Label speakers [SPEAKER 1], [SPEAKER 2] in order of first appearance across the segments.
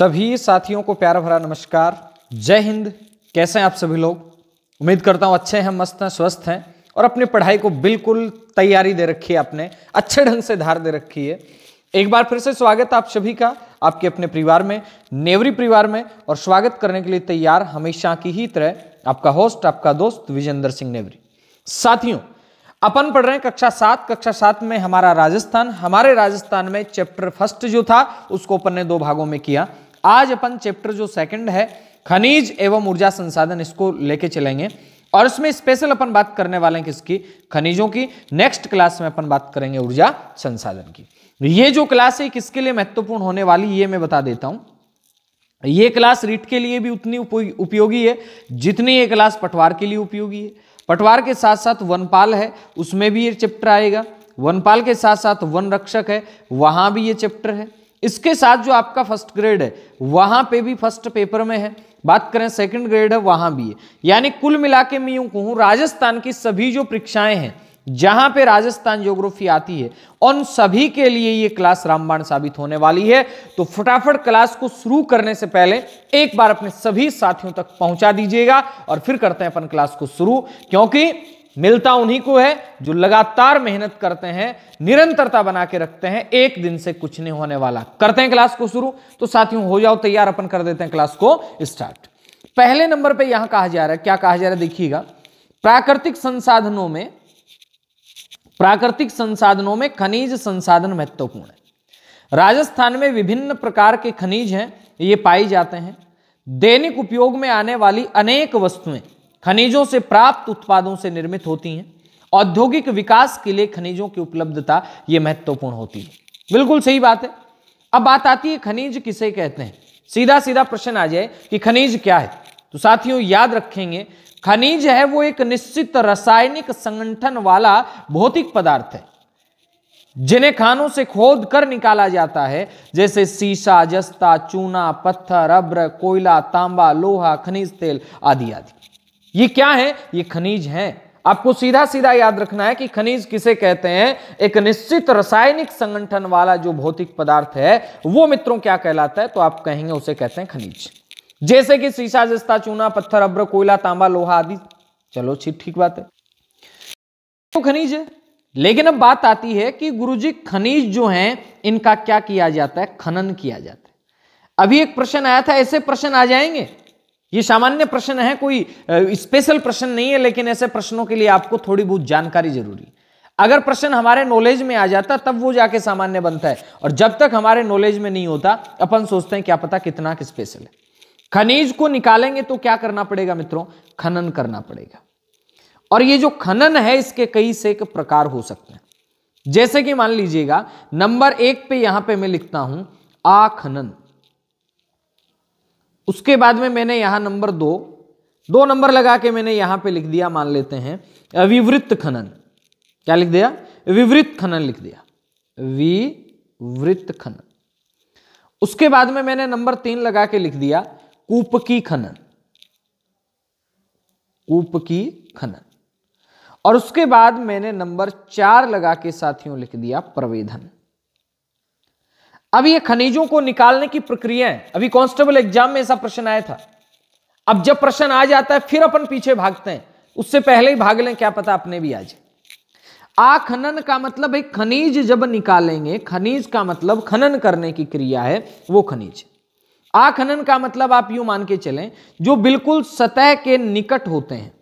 [SPEAKER 1] सभी साथियों को प्यार भरा नमस्कार जय हिंद कैसे हैं आप सभी लोग उम्मीद करता हूं अच्छे हैं मस्त हैं स्वस्थ हैं और अपनी पढ़ाई को बिल्कुल तैयारी दे रखी है आपने अच्छे ढंग से धार दे रखी है एक बार फिर से स्वागत आप सभी का आपके अपने परिवार में नेवरी परिवार में और स्वागत करने के लिए तैयार हमेशा की ही तरह आपका होस्ट आपका दोस्त विजेंद्र सिंह नेवरी साथियों अपन पढ़ रहे हैं कक्षा सात कक्षा सात में हमारा राजस्थान हमारे राजस्थान में चैप्टर फर्स्ट जो था उसको अपन ने दो भागों में किया आज अपन चैप्टर जो सेकंड है खनिज एवं ऊर्जा संसाधन इसको लेके चलेंगे और इसमें स्पेशल अपन बात करने वाले हैं किसकी खनिजों की नेक्स्ट क्लास में अपन बात करेंगे ऊर्जा संसाधन की ये जो क्लास है किसके लिए महत्वपूर्ण होने वाली ये मैं बता देता हूं ये क्लास रीट के लिए भी उतनी उपयोगी है जितनी ये क्लास पटवार के लिए उपयोगी है पटवार के साथ साथ वनपाल है उसमें भी ये चैप्टर आएगा वनपाल के साथ साथ वन रक्षक है वहां भी ये चैप्टर है इसके साथ जो आपका फर्स्ट ग्रेड है वहां पे भी फर्स्ट पेपर में है बात करें सेकंड ग्रेड है वहां भी है यानी कुल मिला के मैं यूं कहूं राजस्थान की सभी जो परीक्षाएं हैं जहां पे राजस्थान ज्योग्राफी आती है उन सभी के लिए ये क्लास रामबाण साबित होने वाली है तो फटाफट क्लास को शुरू करने से पहले एक बार अपने सभी साथियों तक पहुंचा दीजिएगा और फिर करते हैं अपन क्लास को शुरू क्योंकि मिलता उन्हीं को है जो लगातार मेहनत करते हैं निरंतरता बना के रखते हैं एक दिन से कुछ नहीं होने वाला करते हैं क्लास को शुरू तो साथियों हो जाओ तैयार अपन कर देते हैं क्लास को स्टार्ट पहले नंबर पे यहां कहा जा रहा है क्या कहा जा रहा है देखिएगा प्राकृतिक संसाधनों में प्राकृतिक संसाधनों में खनिज संसाधन महत्वपूर्ण है राजस्थान में विभिन्न प्रकार के खनिज हैं ये पाए जाते हैं दैनिक उपयोग में आने वाली अनेक वस्तुएं खनिजों से प्राप्त उत्पादों से निर्मित होती हैं औद्योगिक विकास के लिए खनिजों की उपलब्धता ये महत्वपूर्ण होती है बिल्कुल सही बात है अब बात आती है खनिज किसे कहते हैं सीधा सीधा प्रश्न आ जाए कि खनिज क्या है तो साथियों याद रखेंगे खनिज है वो एक निश्चित रासायनिक संगठन वाला भौतिक पदार्थ है जिन्हें खानों से खोद कर निकाला जाता है जैसे सीसा जस्ता चूना पत्थर अब्र कोयला तांबा लोहा खनिज तेल आदि आदि ये क्या है ये खनिज है आपको सीधा सीधा याद रखना है कि खनिज किसे कहते हैं एक निश्चित रासायनिक संगठन वाला जो भौतिक पदार्थ है वो मित्रों क्या कहलाता है तो आप कहेंगे उसे कहते हैं खनिज जैसे कि शीशा जस्ता चूना पत्थर अब्र कोयला तांबा लोहा आदि चलो ठीक ठीक बात है तो खनिज है लेकिन अब बात आती है कि गुरुजी खनिज जो है इनका क्या किया जाता है खनन किया जाता है अभी एक प्रश्न आया था ऐसे प्रश्न आ जाएंगे ये सामान्य प्रश्न है कोई स्पेशल प्रश्न नहीं है लेकिन ऐसे प्रश्नों के लिए आपको थोड़ी बहुत जानकारी जरूरी अगर प्रश्न हमारे नॉलेज में आ जाता तब वो जाके सामान्य बनता है और जब तक हमारे नॉलेज में नहीं होता अपन सोचते हैं क्या पता कितना कि स्पेशल है खनिज को निकालेंगे तो क्या करना पड़ेगा मित्रों खनन करना पड़ेगा और ये जो खनन है इसके कई से एक प्रकार हो सकते हैं जैसे कि मान लीजिएगा नंबर एक पे यहां पे मैं लिखता हूं आखनन उसके बाद में मैंने यहां नंबर दो दो नंबर लगा के मैंने यहां पे लिख दिया मान लेते हैं अविवृत्त खनन क्या लिख दिया विवृत्त खनन लिख दिया विवृत्त खनन उसके बाद में मैंने नंबर तीन लगा के लिख दिया कूप की खनन कूप की खनन और उसके बाद मैंने नंबर चार लगा के साथियों लिख दिया प्रवेधन अब ये खनिजों को निकालने की प्रक्रिया है अभी कांस्टेबल एग्जाम में ऐसा प्रश्न आया था अब जब प्रश्न आ जाता है फिर अपन पीछे भागते हैं उससे पहले ही भाग लें क्या पता अपने भी आज आ खनन का मतलब है खनिज जब निकालेंगे खनिज का मतलब खनन करने की क्रिया है वो खनिज आ खनन का मतलब आप यूं मान के चलें जो बिल्कुल सतह के निकट होते हैं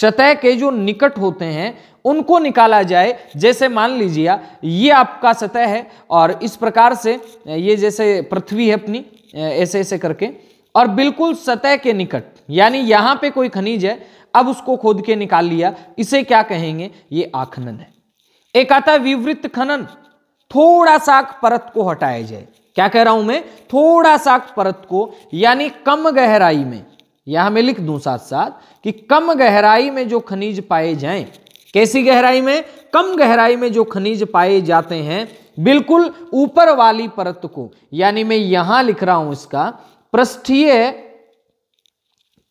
[SPEAKER 1] सतह के जो निकट होते हैं उनको निकाला जाए जैसे मान लीजिए ये आपका सतह है और इस प्रकार से ये जैसे पृथ्वी है अपनी ऐसे ऐसे करके और बिल्कुल सतह के निकट यानी यहाँ पे कोई खनिज है अब उसको खोद के निकाल लिया इसे क्या कहेंगे ये आखनन है एक आता विवृत्त खनन थोड़ा सा परत को हटाया जाए क्या कह रहा हूं मैं थोड़ा सा परत को यानी कम गहराई में यहां मैं लिख दूं साथ साथ कि कम गहराई में जो खनिज पाए जाएं कैसी गहराई में कम गहराई में जो खनिज पाए जाते हैं बिल्कुल ऊपर वाली परत को यानी मैं यहां लिख रहा हूं इसका पृष्ठीय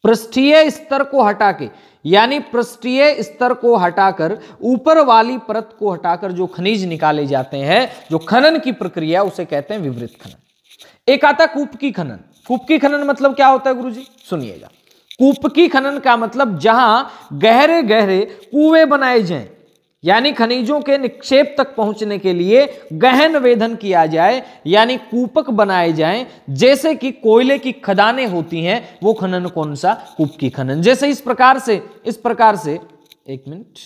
[SPEAKER 1] पृष्ठीय स्तर को हटा के यानी पृष्ठीय स्तर को हटाकर ऊपर वाली परत को हटाकर जो खनिज निकाले जाते हैं जो खनन की प्रक्रिया उसे कहते हैं विवृत खनन एक आता कूप की खनन कूप की खनन मतलब क्या होता है गुरुजी सुनिएगा कुपकी खनन का मतलब जहां गहरे गहरे कुएं बनाए जाएं यानी खनिजों के निक्षेप तक पहुंचने के लिए गहन वेधन किया जाए यानी कूपक बनाए जाएं जैसे कि कोयले की खदानें होती हैं वो खनन कौन सा कुपकी खनन जैसे इस प्रकार से इस प्रकार से एक मिनट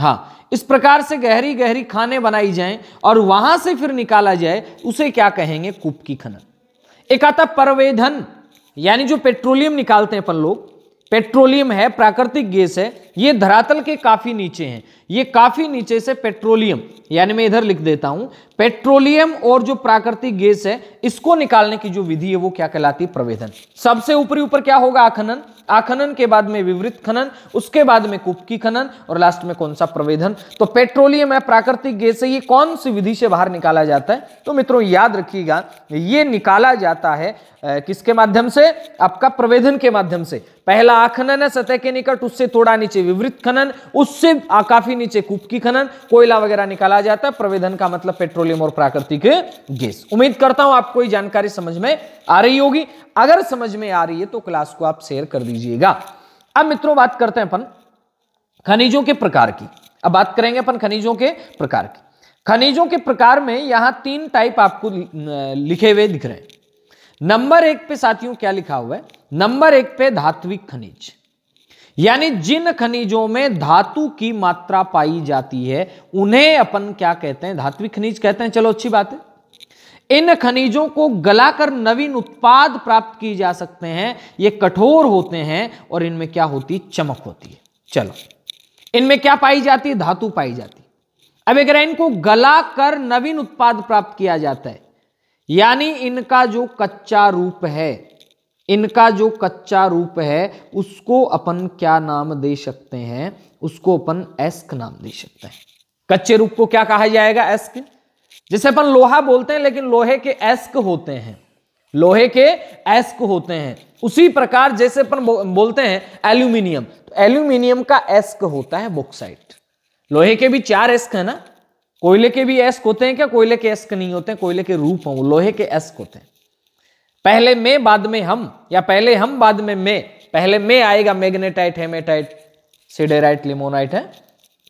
[SPEAKER 1] हाँ इस प्रकार से गहरी गहरी खाने बनाई जाएं और वहां से फिर निकाला जाए उसे क्या कहेंगे कुपकी खनन एक आता परवेधन यानी जो पेट्रोलियम निकालते हैं अपन लोग पेट्रोलियम है प्राकृतिक गैस है ये धरातल के काफी नीचे हैं ये काफी नीचे से पेट्रोलियम यानी मैं इधर लिख देता हूं पेट्रोलियम और जो प्राकृतिक गैस है इसको निकालने की जो विधि है वो क्या कहलाती है प्रवेदन सबसे ऊपरी ऊपर क्या होगा आखनन आखनन के बाद में विवृत खनन उसके बाद में कुपकी खनन और लास्ट में कौन सा प्रवेदन तो पेट्रोलियम है प्राकृतिक गैस है ये कौन सी विधि से बाहर निकाला जाता है तो मित्रों याद रखिएगा ये निकाला जाता है किसके माध्यम से आपका प्रवेदन के माध्यम से पहला आखनन है सतह के निकट उससे थोड़ा नीचे विवृत खनन उससे काफी नीचे कुपकी खनन कोयला वगैरह निकाला जाता है प्रवेदन का मतलब पेट्रोलियम पेट्रोलियम और प्राकृतिक गैस उम्मीद करता हूं आपको ये जानकारी समझ में आ रही होगी अगर समझ में आ रही है तो क्लास को आप शेयर कर दीजिएगा अब मित्रों बात करते हैं अपन खनिजों के प्रकार की अब बात करेंगे अपन खनिजों के प्रकार की खनिजों के प्रकार में यहां तीन टाइप आपको लिखे हुए दिख रहे हैं नंबर एक पे साथियों क्या लिखा हुआ है नंबर एक पे धात्विक खनिज यानी जिन खनिजों में धातु की मात्रा पाई जाती है उन्हें अपन क्या कहते हैं धात्विक खनिज कहते हैं चलो अच्छी बात है इन खनिजों को गलाकर नवीन उत्पाद प्राप्त किए जा सकते हैं ये कठोर होते हैं और इनमें क्या होती चमक होती है चलो इनमें क्या पाई जाती है धातु पाई जाती अब अगर इनको गलाकर नवीन उत्पाद प्राप्त किया जाता है यानी इनका जो कच्चा रूप है इनका जो कच्चा रूप है उसको अपन क्या नाम दे सकते हैं उसको अपन एस्क नाम दे सकते हैं कच्चे रूप को क्या कहा जाएगा एस्क जैसे अपन लोहा बोलते हैं लेकिन लोहे के एस्क होते हैं लोहे के एस्क होते हैं उसी प्रकार जैसे अपन बोलते हैं एल्यूमिनियम तो एल्यूमिनियम का एस्क होता है बॉक्साइट लोहे के भी चार एस्क है ना कोयले के भी एस्क होते हैं क्या कोयले के एस्क नहीं होते हैं कोयले के रूप हों लोहे के एस्क होते हैं पहले में बाद में हम या पहले हम बाद में मैं पहले में आएगा मैग्नेटाइट हेमेटाइट सिडेराइट लिमोनाइट है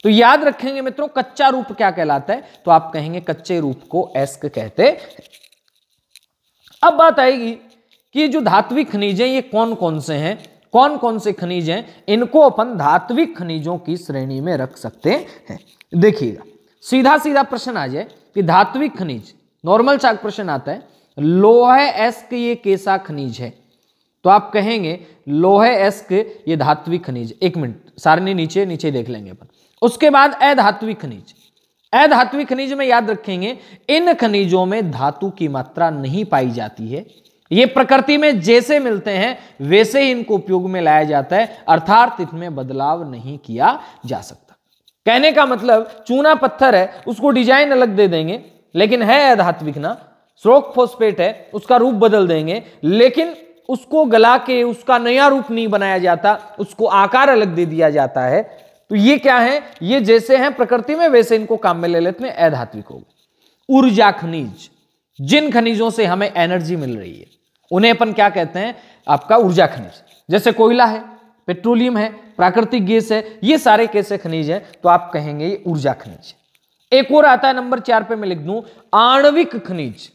[SPEAKER 1] तो याद रखेंगे मित्रों कच्चा रूप क्या कहलाता है तो आप कहेंगे कच्चे रूप को एस्क कहते अब बात आएगी कि जो धात्विक खनिज हैं ये कौन कौन से हैं कौन कौन से खनिज हैं इनको अपन धात्विक खनिजों की श्रेणी में रख सकते हैं देखिएगा सीधा सीधा प्रश्न आ जाए कि धात्विक खनिज नॉर्मल चाक प्रश्न आता है लोहे एस्क ये कैसा खनिज है तो आप कहेंगे लोहे एस्क ये धात्विक खनिज एक मिनट सारणी नीचे नीचे देख लेंगे अपन उसके बाद अधात्विक खनिज अधात्विक खनिज में याद रखेंगे इन खनिजों में धातु की मात्रा नहीं पाई जाती है ये प्रकृति में जैसे मिलते हैं वैसे ही इनको उपयोग में लाया जाता है अर्थात इनमें बदलाव नहीं किया जा सकता कहने का मतलब चूना पत्थर है उसको डिजाइन अलग दे देंगे लेकिन है अधात्विक ना स्रोक फोस्पेट है उसका रूप बदल देंगे लेकिन उसको गला के उसका नया रूप नहीं बनाया जाता उसको आकार अलग दे दिया जाता है तो ये क्या है ये जैसे हैं प्रकृति में वैसे इनको काम में ले लेते हैं अधात्विक होगा ऊर्जा खनिज जिन खनिजों से हमें एनर्जी मिल रही है उन्हें अपन क्या कहते हैं आपका ऊर्जा खनिज जैसे कोयला है पेट्रोलियम है प्राकृतिक गैस है ये सारे कैसे खनिज हैं तो आप कहेंगे ये ऊर्जा खनिज एक और आता है नंबर चार पे मैं लिख दूं आणविक खनिज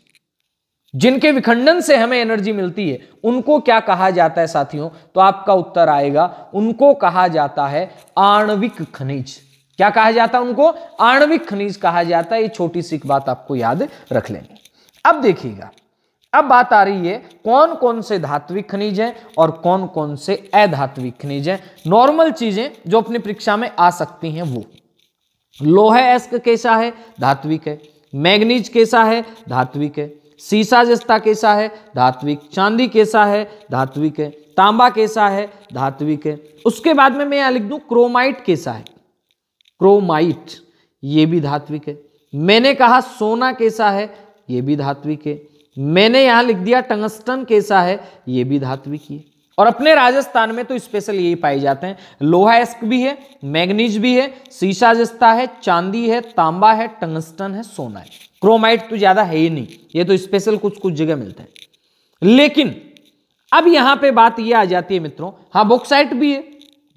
[SPEAKER 1] जिनके विखंडन से हमें एनर्जी मिलती है उनको क्या कहा जाता है साथियों तो आपका उत्तर आएगा उनको कहा जाता है आणविक खनिज क्या कहा जाता है उनको आणविक खनिज कहा जाता है ये छोटी सी बात आपको याद रख लेनी अब देखिएगा अब बात आ रही है कौन कौन से धात्विक खनिज हैं और कौन कौन से अधात्विक खनिज हैं नॉर्मल चीजें जो अपनी परीक्षा में आ सकती हैं वो लोहा एस्क कैसा है धात्विक है मैग्नीज कैसा है धात्विक है सीसा जस्ता कैसा है धात्विक चांदी कैसा है धात्विक है तांबा कैसा है धात्विक है उसके बाद में मैं यहां लिख दू क्रोमाइट कैसा है क्रोमाइट ये भी धात्विक है मैंने कहा सोना कैसा है ये भी धात्विक है मैंने यहां लिख दिया टंगस्टन कैसा है ये भी धात्विक है और अपने राजस्थान में तो स्पेशल यही पाए जाते हैं लोहा एस्क भी है मैग्नीज भी है सीशा जस्ता है चांदी है तांबा है टंगस्टन है सोना है क्रोमाइट तो ज़्यादा है ही नहीं ये तो स्पेशल कुछ कुछ जगह मिलता है लेकिन अब यहां पे बात ये आ जाती है मित्रों हाँ बोक्साइट भी है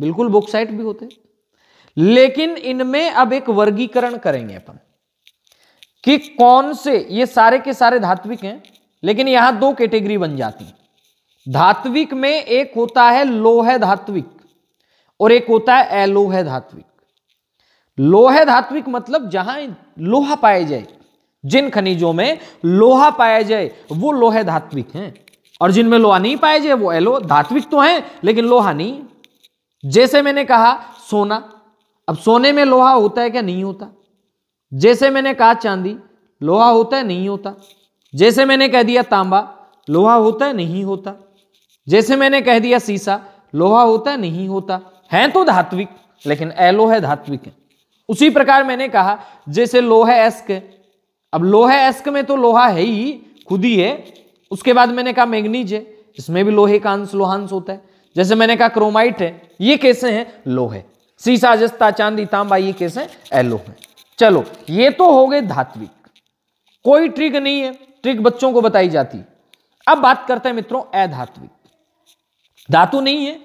[SPEAKER 1] बिल्कुल बोक्साइट भी होते हैं लेकिन इनमें अब एक वर्गीकरण करेंगे अपन कि कौन से ये सारे के सारे धात्विक हैं लेकिन यहां दो कैटेगरी बन जाती है धात्विक में एक होता है लोह धात्विक और एक होता है अलोह धात्विक लोह धात्विक मतलब जहां लोहा पाया जाए जिन खनिजों में लोहा पाया जाए वो लोहे धात्विक हैं और जिनमें लोहा नहीं पाया जाए वो एलो धात्विक तो हैं लेकिन लोहा नहीं जैसे मैंने कहा सोना अब सोने में लोहा होता है क्या नहीं होता जैसे मैंने कहा चांदी लोहा होता है नहीं होता जैसे मैंने कह दिया तांबा लोहा होता है नहीं होता जैसे मैंने कह दिया सीसा लोहा होता है नहीं होता है तो धात्विक लेकिन एलो है धात्विक है उसी प्रकार मैंने कहा जैसे लोहे एस्क अब लोहे एस्क में तो लोहा है ही खुद ही है उसके बाद मैंने कहा मैग्नीज है इसमें भी लोहे का अंश लोहांश होता है जैसे मैंने कहा क्रोमाइट है ये कैसे हैं लोहे सीसा जस्ता चांदी तांबा ये कैसे हैं एलो है चलो ये तो हो गए धात्विक कोई ट्रिक नहीं है ट्रिक बच्चों को बताई जाती अब बात करते हैं मित्रों अधात्विक धातु नहीं है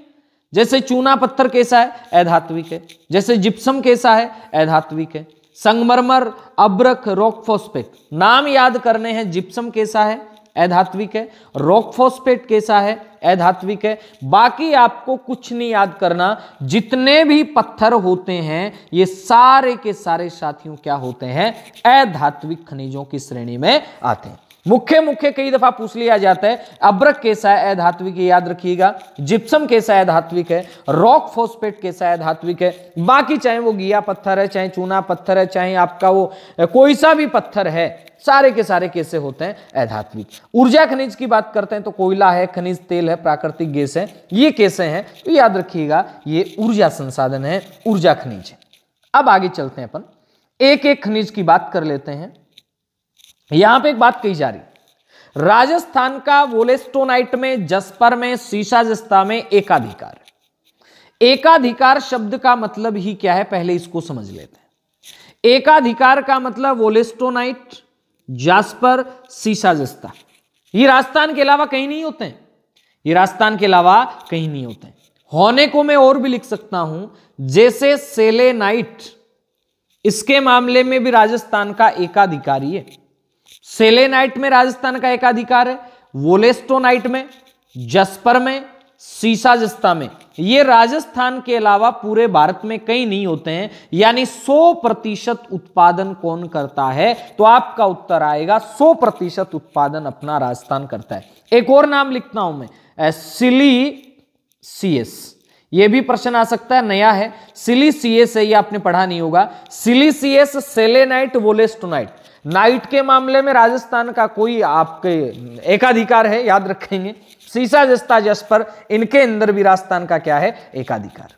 [SPEAKER 1] जैसे चूना पत्थर कैसा है अधात्विक है जैसे जिप्सम कैसा है अधात्विक है संगमरमर अब्रक रॉकफोस्पेट नाम याद करने हैं जिप्सम कैसा है अधात्विक है रॉकफोस्पेट कैसा है अधात्विक है बाकी आपको कुछ नहीं याद करना जितने भी पत्थर होते हैं ये सारे के सारे साथियों क्या होते हैं अधात्विक खनिजों की श्रेणी में आते हैं मुख्य मुख्य कई दफा पूछ लिया जाता है अब्रक कैसा है अधात्विक याद रखिएगा जिप्सम कैसा है अधात्विक है रॉक फोस्पेट कैसा है अधात्विक है बाकी चाहे वो गिया पत्थर है चाहे चूना पत्थर है चाहे आपका वो कोई सा भी पत्थर है सारे के सारे कैसे होते हैं अधात्विक ऊर्जा खनिज की बात करते हैं तो कोयला है खनिज तेल है प्राकृतिक गैस है ये कैसे है तो याद रखिएगा ये ऊर्जा संसाधन है ऊर्जा खनिज है अब आगे चलते हैं अपन एक एक खनिज की बात कर लेते हैं यहां पे एक बात कही जा रही राजस्थान का वोलेस्टोनाइट में जसपर में शीशाजस्ता में एकाधिकार एकाधिकार शब्द का मतलब ही क्या है पहले इसको समझ लेते हैं एकाधिकार का मतलब वोलेस्टोनाइट जास्पर शीशाजस्ता ये राजस्थान के अलावा कहीं नहीं होते हैं ये राजस्थान के अलावा कहीं नहीं होते हैं होने को मैं और भी लिख सकता हूं जैसे सेलेनाइट इसके मामले में भी राजस्थान का एकाधिकारी है सेलेनाइट में राजस्थान का एक अधिकार है वोलेस्टोनाइट में जस्पर में सीसाजस्ता में ये राजस्थान के अलावा पूरे भारत में कई नहीं होते हैं यानी 100 प्रतिशत उत्पादन कौन करता है तो आपका उत्तर आएगा 100 प्रतिशत उत्पादन अपना राजस्थान करता है एक और नाम लिखता हूं मैं सिली सी एस ये भी प्रश्न आ सकता है नया है सिली सी एस है ये आपने पढ़ा नहीं होगा सिली सी एस सेलेनाइट वोलेस्टोनाइट नाइट के मामले में राजस्थान का कोई आपके एकाधिकार है याद रखेंगे सीसा जस्ता जस पर इनके अंदर भी राजस्थान का क्या है एकाधिकार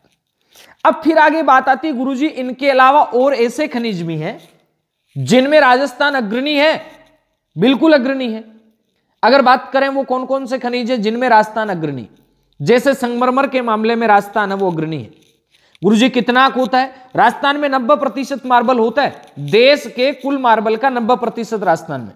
[SPEAKER 1] अब फिर आगे बात आती है गुरुजी इनके अलावा और ऐसे खनिज भी हैं जिनमें राजस्थान अग्रणी है बिल्कुल अग्रणी है अगर बात करें वो कौन कौन से खनिज है जिनमें राजस्थान अग्रणी जैसे संगमरमर के मामले में राजस्थान है वो अग्रणी है गुरु जी कितना होता है राजस्थान में नब्बे प्रतिशत मार्बल होता है देश के कुल मार्बल का नब्बे प्रतिशत राजस्थान में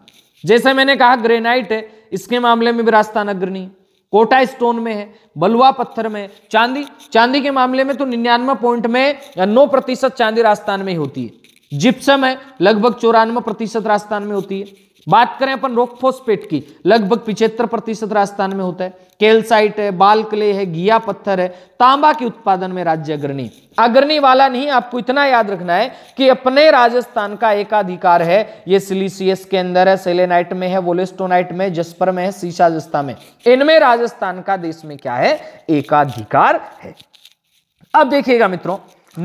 [SPEAKER 1] जैसे मैंने कहा ग्रेनाइट है इसके मामले में भी राजस्थान अग्रणी कोटा स्टोन में है बलुआ पत्थर में चांदी चांदी के मामले में तो निन्यानवे पॉइंट में नौ प्रतिशत चांदी राजस्थान में ही होती है जिप्सम है लगभग चौरानवे प्रतिशत राजस्थान में होती है बात करें अपन रोक फोस्पेट की लगभग पिछहत्तर प्रतिशत राजस्थान में होता है केलसाइट है बाल क्ले है गिया पत्थर है तांबा के उत्पादन में राज्य अग्रणी अग्रणी वाला नहीं आपको इतना याद रखना है कि अपने राजस्थान का एकाधिकार है ये सिलिसियस के अंदर है सेलेनाइट में है वोलेस्टोनाइट में जस्पर में है सीशा जस्ता में इनमें राजस्थान का देश में क्या है एकाधिकार है अब देखिएगा मित्रों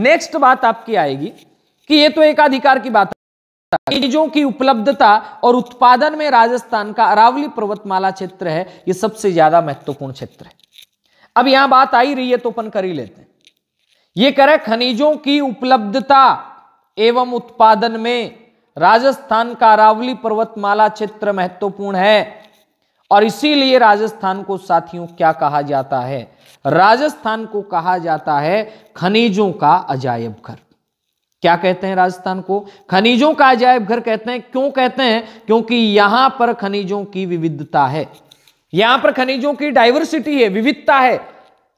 [SPEAKER 1] नेक्स्ट बात आपकी आएगी कि ये तो एकाधिकार की बात चीजों की उपलब्धता और उत्पादन में राजस्थान का अरावली पर्वतमाला क्षेत्र है यह सबसे ज्यादा महत्वपूर्ण क्षेत्र है अब यहां बात आई रही है तो अपन कर ही लेते हैं यह करे खनिजों की उपलब्धता एवं उत्पादन में राजस्थान का अरावली पर्वतमाला क्षेत्र महत्वपूर्ण है और इसीलिए राजस्थान को साथियों क्या कहा जाता है राजस्थान को कहा जाता है खनिजों का अजायब घर क्या कहते हैं राजस्थान को खनिजों का अजायब घर कहते हैं क्यों कहते हैं क्योंकि यहां पर खनिजों की विविधता है यहां पर खनिजों की डाइवर्सिटी है विविधता है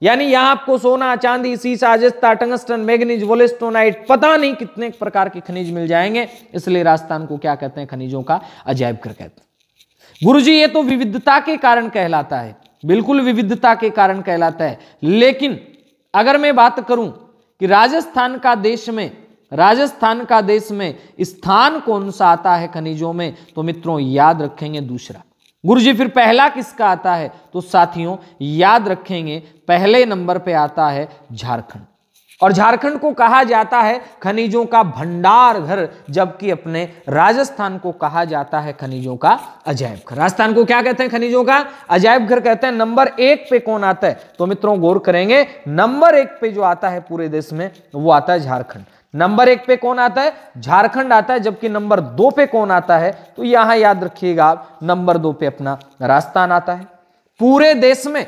[SPEAKER 1] यानी यहां आपको सोना चांदी सीसा जस्ता टंगस्टन मैग्नीज वोलेस्टोनाइट पता नहीं कितने प्रकार के खनिज मिल जाएंगे इसलिए राजस्थान को क्या कहते हैं खनिजों का अजायब घर कहते हैं गुरु जी ये तो विविधता के कारण कहलाता है बिल्कुल विविधता के कारण कहलाता है लेकिन अगर मैं बात करूं कि राजस्थान का देश में राजस्थान का देश में स्थान कौन सा आता है खनिजों में तो मित्रों याद रखेंगे दूसरा गुरु जी फिर पहला किसका आता है तो साथियों याद रखेंगे पहले नंबर पे आता है झारखंड और झारखंड को कहा जाता है खनिजों का भंडार घर जबकि अपने राजस्थान को कहा जाता है खनिजों का अजायब घर राजस्थान को क्या कहते हैं खनिजों का अजायब घर कहते हैं नंबर एक पे कौन आता है तो मित्रों गौर करेंगे नंबर एक पे जो आता है पूरे देश में वो आता है झारखंड नंबर एक पे कौन आता है झारखंड आता है जबकि नंबर दो पे कौन आता है तो यहां याद रखिएगा आप नंबर दो पे अपना राजस्थान आता है पूरे देश में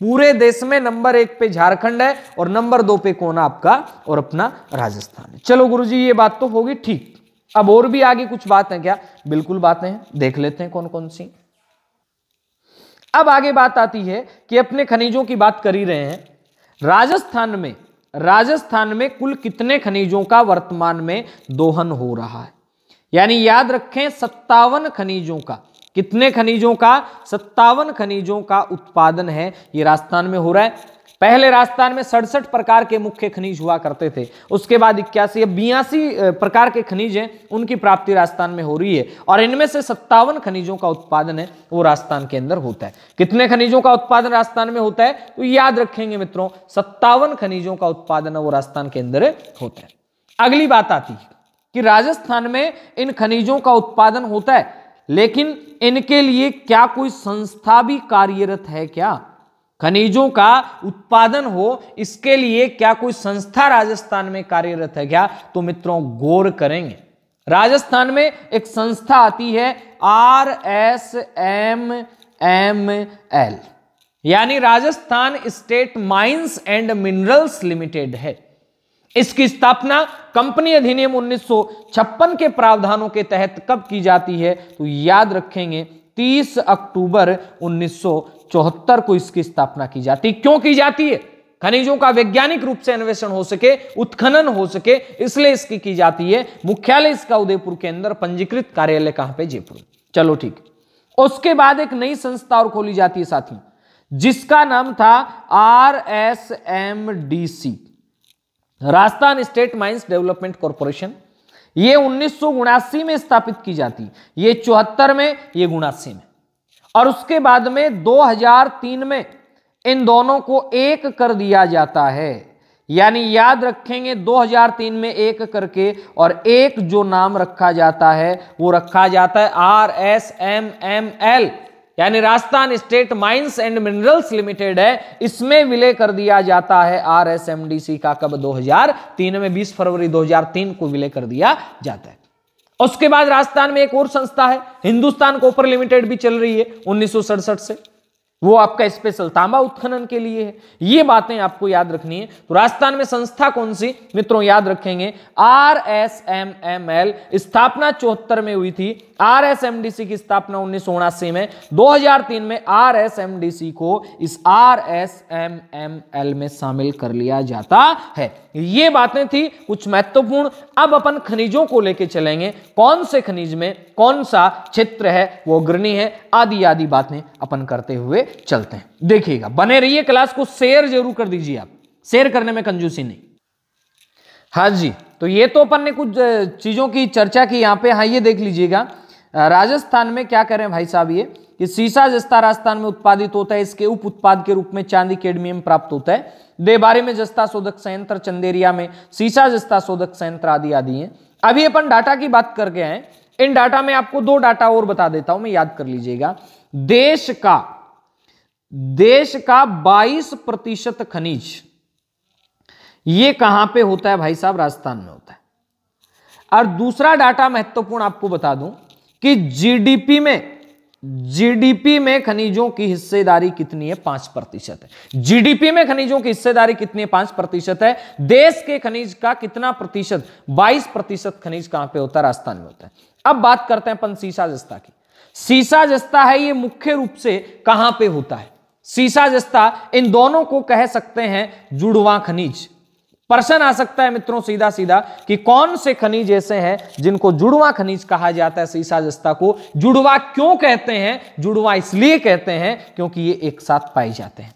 [SPEAKER 1] पूरे देश में नंबर एक पे झारखंड है और नंबर दो पे कौन आपका और अपना राजस्थान है चलो गुरुजी ये बात तो होगी ठीक अब और भी आगे कुछ बात है क्या बिल्कुल बातें हैं देख लेते हैं कौन कौन सी अब आगे बात आती है कि अपने खनिजों की बात कर ही रहे हैं राजस्थान में राजस्थान में कुल कितने खनिजों का वर्तमान में दोहन हो रहा है यानी याद रखें सत्तावन खनिजों का कितने खनिजों का सत्तावन खनिजों का उत्पादन है ये राजस्थान में हो रहा है पहले राजस्थान में सड़सठ प्रकार के मुख्य खनिज हुआ करते थे उसके बाद इक्यासी या बयासी प्रकार के खनिज हैं उनकी प्राप्ति राजस्थान में हो रही है और इनमें से सत्तावन खनिजों का उत्पादन है वो राजस्थान के अंदर होता है कितने खनिजों का उत्पादन राजस्थान में होता है तो याद रखेंगे मित्रों सत्तावन खनिजों का उत्पादन वो राजस्थान के अंदर होता है अगली बात आती है कि राजस्थान में इन खनिजों का उत्पादन होता है लेकिन इनके लिए क्या कोई संस्था भी कार्यरत है क्या खनिजों का उत्पादन हो इसके लिए क्या कोई संस्था राजस्थान में कार्यरत है क्या तो मित्रों गौर करेंगे राजस्थान में एक संस्था आती है R S M M L यानी Rajasthan State Mines and Minerals Limited है इसकी स्थापना कंपनी अधिनियम 1956 के प्रावधानों के तहत कब की जाती है तो याद रखेंगे 30 अक्टूबर उन्नीस चौहत्तर को इसकी स्थापना की जाती है क्यों की जाती है खनिजों का वैज्ञानिक रूप से अन्वेषण हो सके उत्खनन हो सके इसलिए इसकी की जाती है मुख्यालय इसका उदयपुर के अंदर पंजीकृत कार्यालय कहां पे जयपुर चलो ठीक उसके बाद एक नई संस्था और खोली जाती है साथियों जिसका नाम था R S M D C Rajasthan State Mines Development Corporation ये उन्नीस में स्थापित की जाती ये चौहत्तर में ये गुणासी में और उसके बाद में 2003 में इन दोनों को एक कर दिया जाता है यानी याद रखेंगे 2003 में एक करके और एक जो नाम रखा जाता है वो रखा जाता है R S M M L यानी Rajasthan State Mines and Minerals Limited है इसमें विलय कर दिया जाता है R S M D C का कब 2003 में 20 फरवरी 2003 को विलय कर दिया जाता है उसके बाद राजस्थान में एक और संस्था है हिंदुस्तान कॉपर लिमिटेड भी चल रही है उन्नीस से वो आपका स्पेशल तांबा उत्खनन के लिए है ये बातें आपको याद रखनी है तो राजस्थान में संस्था कौन सी मित्रों याद रखेंगे R S M M L स्थापना चौहत्तर में हुई थी R S M D C की स्थापना उन्नीस सौ उनासी में 2003 में R S M D C को इस R S M M L में शामिल कर लिया जाता है ये बातें थी कुछ महत्वपूर्ण अब अपन खनिजों को लेके चलेंगे कौन से खनिज में कौन सा क्षेत्र है वो अग्रणी है आदि आदि बातें अपन करते हुए चलते हैं देखिएगा बने रहिए क्लास को शेयर जरूर कर दीजिए आप शेयर करने में कंजूसी नहीं हाँ जी तो ये तो अपन ने कुछ चीज़ों की चर्चा की यहाँ पे हाँ ये देख लीजिएगा राजस्थान में क्या करें भाई साहब ये कि सीसा जस्ता राजस्थान में उत्पादित होता है इसके उप उत्पाद के रूप में चांदी केडमियम प्राप्त होता है देबारे में जस्ता शोधक संयंत्र चंदेरिया में सीसा जस्ता शोधक संयंत्र आदि आदि हैं अभी अपन डाटा की बात करके आए इन डाटा में आपको दो डाटा और बता देता हूं मैं याद कर लीजिएगा देश का देश का 22 प्रतिशत खनिज ये कहां पे होता है भाई साहब राजस्थान में होता है और दूसरा डाटा महत्वपूर्ण आपको बता दूं कि जीडीपी में जीडीपी में खनिजों की हिस्सेदारी कितनी है पांच प्रतिशत है जीडीपी में खनिजों की हिस्सेदारी कितनी है पांच प्रतिशत है देश के खनिज का कितना प्रतिशत बाईस प्रतिशत खनिज कहां पे होता है राजस्थान में होता है अब बात करते हैं अपन सीसा जस्ता की सीसा जस्ता है ये मुख्य रूप से कहां पे होता है सीसा जस्ता इन दोनों को कह सकते हैं जुड़वा खनिज प्रश्न आ सकता है मित्रों सीधा सीधा कि कौन से खनिज ऐसे हैं जिनको जुड़वा खनिज कहा जाता है सीसा जस्ता को जुड़वा क्यों कहते हैं जुड़वा इसलिए कहते हैं क्योंकि ये एक साथ पाए जाते हैं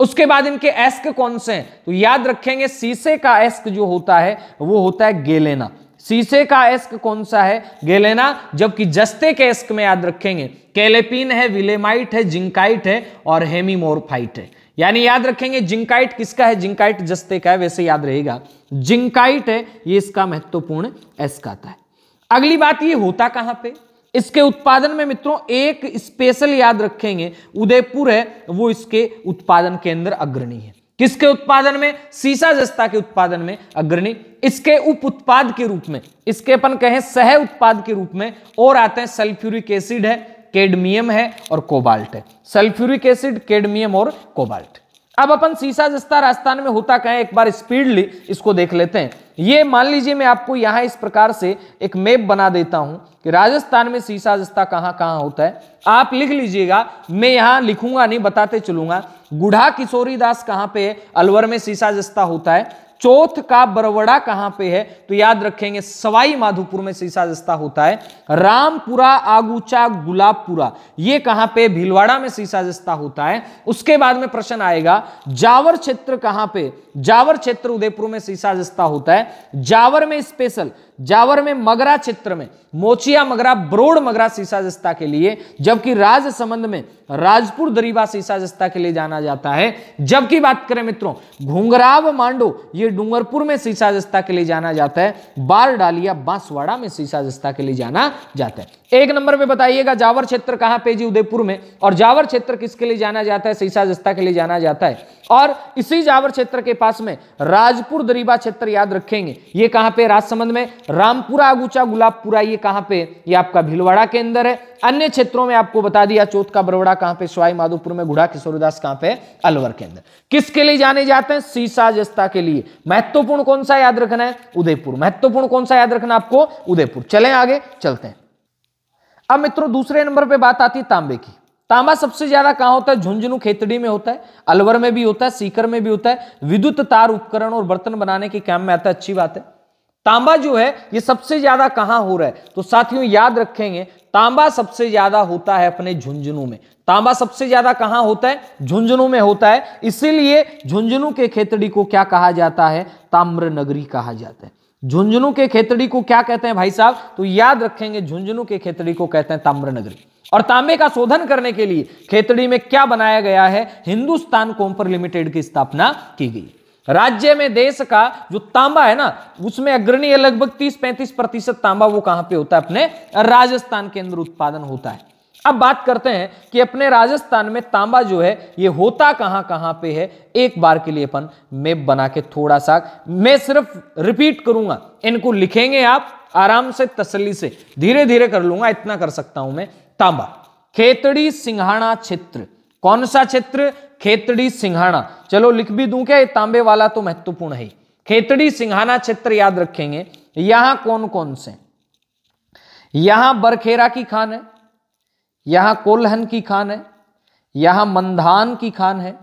[SPEAKER 1] उसके बाद इनके एस्क कौन से हैं तो याद रखेंगे सीसे का एस्क जो होता है वो होता है गेलेना शीशे का एस्क कौन सा है गेलेना जबकि जस्ते के एस्क में याद रखेंगे कैलेपिन है विलेमाइट है जिंकाइट है और हेमीमोरफाइट है यानी याद रखेंगे जिंकाइट किसका है जिंकाइट जस्ते का है वैसे याद रहेगा जिंकाइट है ये इसका महत्वपूर्ण एस्क आता है अगली बात ये होता कहां पे इसके उत्पादन में मित्रों एक स्पेशल याद रखेंगे उदयपुर है वो इसके उत्पादन केंद्र अग्रणी है किसके उत्पादन में सीसा जस्ता के उत्पादन में अग्रणी इसके उप उत्पाद के रूप में इसके अपन कहें सह उत्पाद के रूप में और आते हैं सल्फ्यूरिक एसिड है केडमियम है और कोबाल्ट है सल्फ्यूरिक एसिड केडमियम और कोबाल्ट अब अपन सीसा जस्ता राजस्थान में होता कहें एक बार स्पीडली इसको देख लेते हैं ये मान लीजिए मैं आपको यहां इस प्रकार से एक मैप बना देता हूं कि राजस्थान में सीसा जस्ता कहां कहां होता है आप लिख लीजिएगा मैं यहां लिखूंगा नहीं बताते चलूंगा गुढ़ा किशोरी दास कहां पे है अलवर में सीसा जस्ता होता है चौथ का बरवड़ा कहां पे है तो याद रखेंगे सवाई माधोपुर में सीसा जस्ता होता है रामपुरा आगुचा गुलाबपुरा ये कहां पे भीलवाड़ा में सीसा जस्ता होता है उसके बाद में प्रश्न आएगा जावर क्षेत्र कहां पे जावर क्षेत्र उदयपुर में सीसा जस्ता होता है जावर में स्पेशल जावर में मगरा क्षेत्र में मोचिया मगरा ब्रोड मगरा सीसा जस्ता के लिए जबकि राज संबंध में राजपुर दरीबा सीसा जस्ता के लिए जाना जाता है जबकि बात करें मित्रों घुंगराव मांडो ये डूंगरपुर में सीसा जस्ता के लिए जाना जाता है बार डालिया बांसवाड़ा में सीसा जस्ता के लिए जाना जाता है एक नंबर पे बताइएगा जावर क्षेत्र कहां पे जी उदयपुर में और जावर क्षेत्र किसके लिए जाना जाता है सीसा जस्ता के लिए जाना जाता है और इसी जावर क्षेत्र के पास में राजपुर दरीबा क्षेत्र याद रखेंगे ये कहां पे राजसमंद में रामपुरा अगुचा गुलाबपुरा ये कहां पे ये आपका भिलवाड़ा के अंदर है अन्य क्षेत्रों में आपको बता दिया चौथ का बरवड़ा कहां पे सवाई माधोपुर में घुड़ा किशोरदास कहां पे अलवर के अंदर किसके लिए जाने जाते हैं सीसा जस्ता के लिए महत्वपूर्ण कौन सा याद रखना है उदयपुर महत्वपूर्ण कौन सा याद रखना आपको उदयपुर चले आगे चलते हैं अब मित्रों दूसरे नंबर पर बात आती है तांबे की तांबा सबसे ज्यादा कहां होता है झुंझुनू खेतड़ी में होता है अलवर में भी होता है सीकर में भी होता है विद्युत तार उपकरण और बर्तन बनाने के काम में आता है अच्छी बात है तांबा जो है ये सबसे ज्यादा कहां हो रहा है तो साथियों याद रखेंगे तांबा सबसे ज्यादा होता है अपने झुंझुनू में तांबा सबसे ज्यादा कहां होता है झुंझुनू में होता है इसीलिए झुंझुनू के खेतड़ी को क्या कहा जाता है ताम्र नगरी कहा जाता है झुंझुनू के खेतड़ी को क्या कहते हैं भाई साहब तो याद रखेंगे झुंझुनू के खेतड़ी को कहते हैं ताम्र नगरी और तांबे का शोधन करने के लिए खेतड़ी में क्या बनाया गया है हिंदुस्तान कॉम्पर लिमिटेड की स्थापना की गई राज्य में देश का जो तांबा है ना उसमें अग्रणी है लगभग 30-35 प्रतिशत तांबा वो कहां पे होता है अपने राजस्थान के अंदर उत्पादन होता है अब बात करते हैं कि अपने राजस्थान में तांबा जो है ये होता कहां कहां पे है एक बार के लिए अपन मैप बना के थोड़ा सा मैं सिर्फ रिपीट करूंगा इनको लिखेंगे आप आराम से तसली से धीरे धीरे कर लूंगा इतना कर सकता हूं मैं तांबा खेतड़ी सिंघाणा क्षेत्र कौन सा क्षेत्र खेतड़ी सिंघाना चलो लिख भी दूं क्या ये तांबे वाला तो महत्वपूर्ण है खेतड़ी सिंघाना क्षेत्र याद रखेंगे यहां कौन कौन से यहां बरखेरा की खान है यहां कोल्हन की खान है यहां मंधान की खान है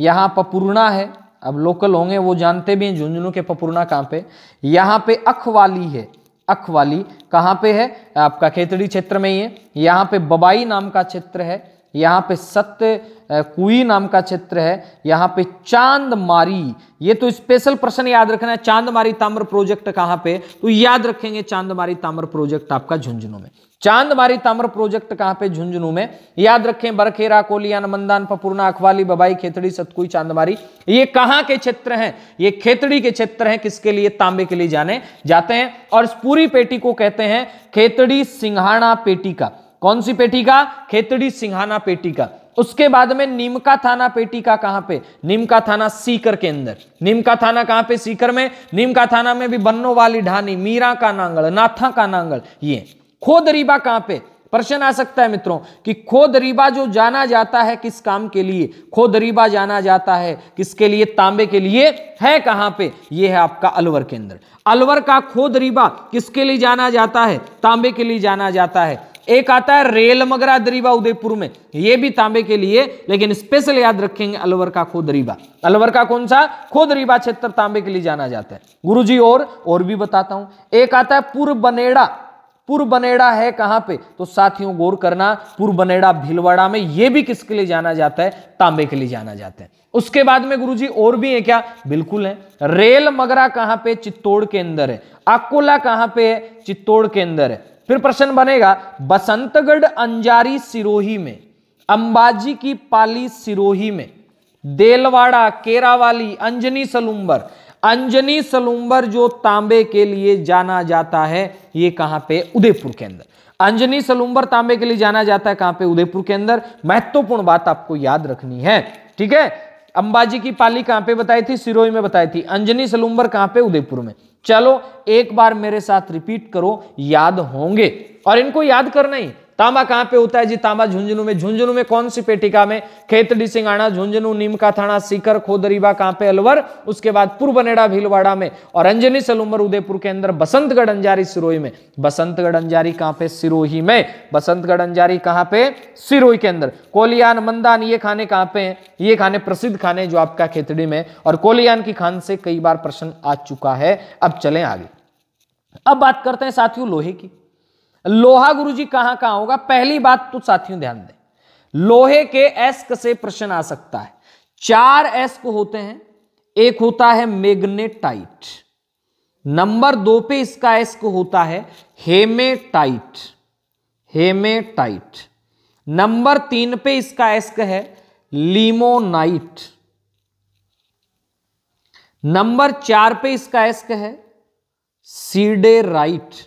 [SPEAKER 1] यहां पपूर्णा है अब लोकल होंगे वो जानते भी हैं झुंझुनू के पपूर्णा कहां पे यहां पे अखवाली है अखवाली कहां पे है आपका खेतड़ी क्षेत्र में ही है यहां पे बबाई नाम का क्षेत्र है यहाँ पे सत्य कुई नाम का क्षेत्र है यहाँ पे मारी ये तो स्पेशल प्रश्न याद रखना है चांदमारी ताम्र प्रोजेक्ट कहाँ पे तो याद रखेंगे चांदमारी ताम्र प्रोजेक्ट आपका झुंझुनू में चांदमारी ताम्र प्रोजेक्ट कहाँ पे झुंझुनू में याद रखें बरखेरा कोलिया नमंदान पपूर्णा अखवाली बबाई खेतड़ी सतकुई चांदमारी ये कहाँ के क्षेत्र हैं ये खेतड़ी के क्षेत्र हैं किसके लिए तांबे के लिए जाने जाते हैं और इस पूरी पेटी को कहते हैं खेतड़ी सिंघाणा पेटी का कौन सी पेटी का खेतड़ी सिंघाना का उसके बाद में नीमका थाना पेटी का कहां पे नीमका थाना सीकर के अंदर नीमका थाना कहां पे सीकर में नीमका थाना में भी बन्नो वाली ढानी मीरा का नांगल नाथा का नांगल ये खोद रीबा कहां पे प्रश्न आ सकता है मित्रों कि खोद रीबा जो जाना जाता है किस काम के लिए खोद रीबा जाना जाता है किसके लिए तांबे के लिए है कहां पे ये है आपका अलवर के अंदर अलवर का खोद रीबा किसके लिए जाना जाता है तांबे के लिए जाना जाता है एक आता है रेल मगरा दरीबा उदयपुर में ये भी तांबे के लिए लेकिन स्पेशल याद रखेंगे अलवर का खो दरीबा अलवर का कौन सा खो दरीबा क्षेत्र तांबे के लिए जाना जाता है गुरुजी और और भी बताता हूं एक आता है पूर्व बनेड़ा पूर्व बनेड़ा है कहां पे तो साथियों गौर करना पूर्व बनेड़ा भीलवाड़ा में यह भी किसके लिए जाना जाता है तांबे के लिए जाना जाता है उसके बाद में गुरुजी और भी है क्या बिल्कुल है रेल मगरा कहां पे चित्तौड़ के अंदर है अकोला कहां पे है चित्तौड़ के अंदर है फिर प्रश्न बनेगा बसंतगढ़ अंजारी सिरोही में अंबाजी की पाली सिरोही में देलवाड़ा केरावाली अंजनी सलूम्बर अंजनी सलूम्बर जो तांबे के लिए जाना जाता है ये कहां पे उदयपुर के अंदर अंजनी सलूम्बर तांबे के लिए जाना जाता है कहां पे उदयपुर के अंदर महत्वपूर्ण बात आपको याद रखनी है ठीक है अंबाजी की पाली कहां पे बताई थी सिरोही में बताई थी अंजनी सलूम्बर कहां पे उदयपुर में चलो एक बार मेरे साथ रिपीट करो याद होंगे और इनको याद करना ही तांबा कहां पे होता है जी तांबा झुंझुनू में झुंझुनू में कौन सी पेटिका में खेतड़ी सिंगाणा झुंझुनू नीमका थाना सीकर खोदरीबा कहां पे अलवर उसके बाद पूर्वनेड़ा भीलवाड़ा में और अंजनी सलूमर उदयपुर के अंदर बसंतगढ़ अंजारी सिरोही में बसंतगढ़ अंजारी कहां पे सिरोही में बसंतगढ़ अंजारी कहां पे सिरोही के अंदर कोलियान मंदान ये खाने कहां पे हैं ये खाने प्रसिद्ध खाने जो आपका खेतड़ी में और कोलियान की खान से कई बार प्रश्न आ चुका है अब चले आगे अब बात करते हैं साथियों लोहे की लोहा गुरु जी कहां कहां होगा पहली बात तो साथियों ध्यान दें लोहे के एस्क से प्रश्न आ सकता है चार एस्क होते हैं एक होता है मैग्नेटाइट नंबर दो पे इसका एस्क होता है हेमेटाइट हेमेटाइट नंबर तीन पे इसका एस्क है लिमोनाइट नंबर चार पे इसका एस्क है सीडेराइट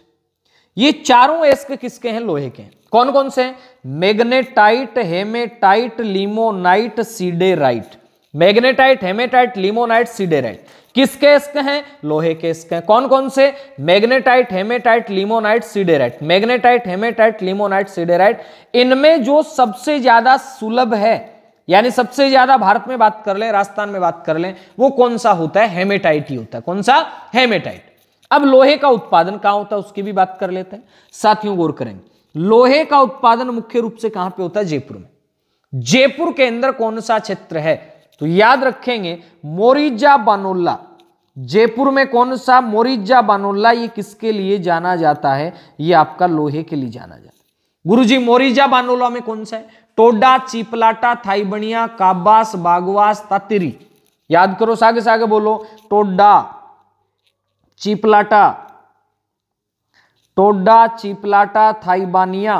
[SPEAKER 1] ये चारों एस्क किसके हैं लोहे के हैं कौन कौन से हैं magnetite haematite limonite siderite magnetite haematite limonite siderite किसके एस्क हैं लोहे के एस्क हैं कौन कौन से magnetite haematite limonite siderite magnetite haematite limonite siderite इनमें जो सबसे ज्यादा सुलभ है यानी सबसे ज्यादा भारत में बात कर लें राजस्थान में बात कर लें वो कौन सा होता है हेमेटाइट ही होता है कौन सा हेमेटाइट अब लोहे का उत्पादन कहां होता है उसकी भी बात कर लेते हैं साथियों गौर करेंगे लोहे का उत्पादन मुख्य रूप से कहां पे होता है जयपुर में जयपुर के अंदर कौन सा क्षेत्र है तो याद रखेंगे मोरिजा बानोल्ला जयपुर में कौन सा मोरिजा बानोल्ला ये किसके लिए जाना जाता है ये आपका लोहे के लिए जाना जाता है गुरुजी मोरिजा बानोला में कौन सा है टोडा चीपलाटा थाईबणिया काबास बागवास तातिरी याद करो सागे सागे बोलो टोडा चिपलाटा टोडा चिपलाटा थाइबानिया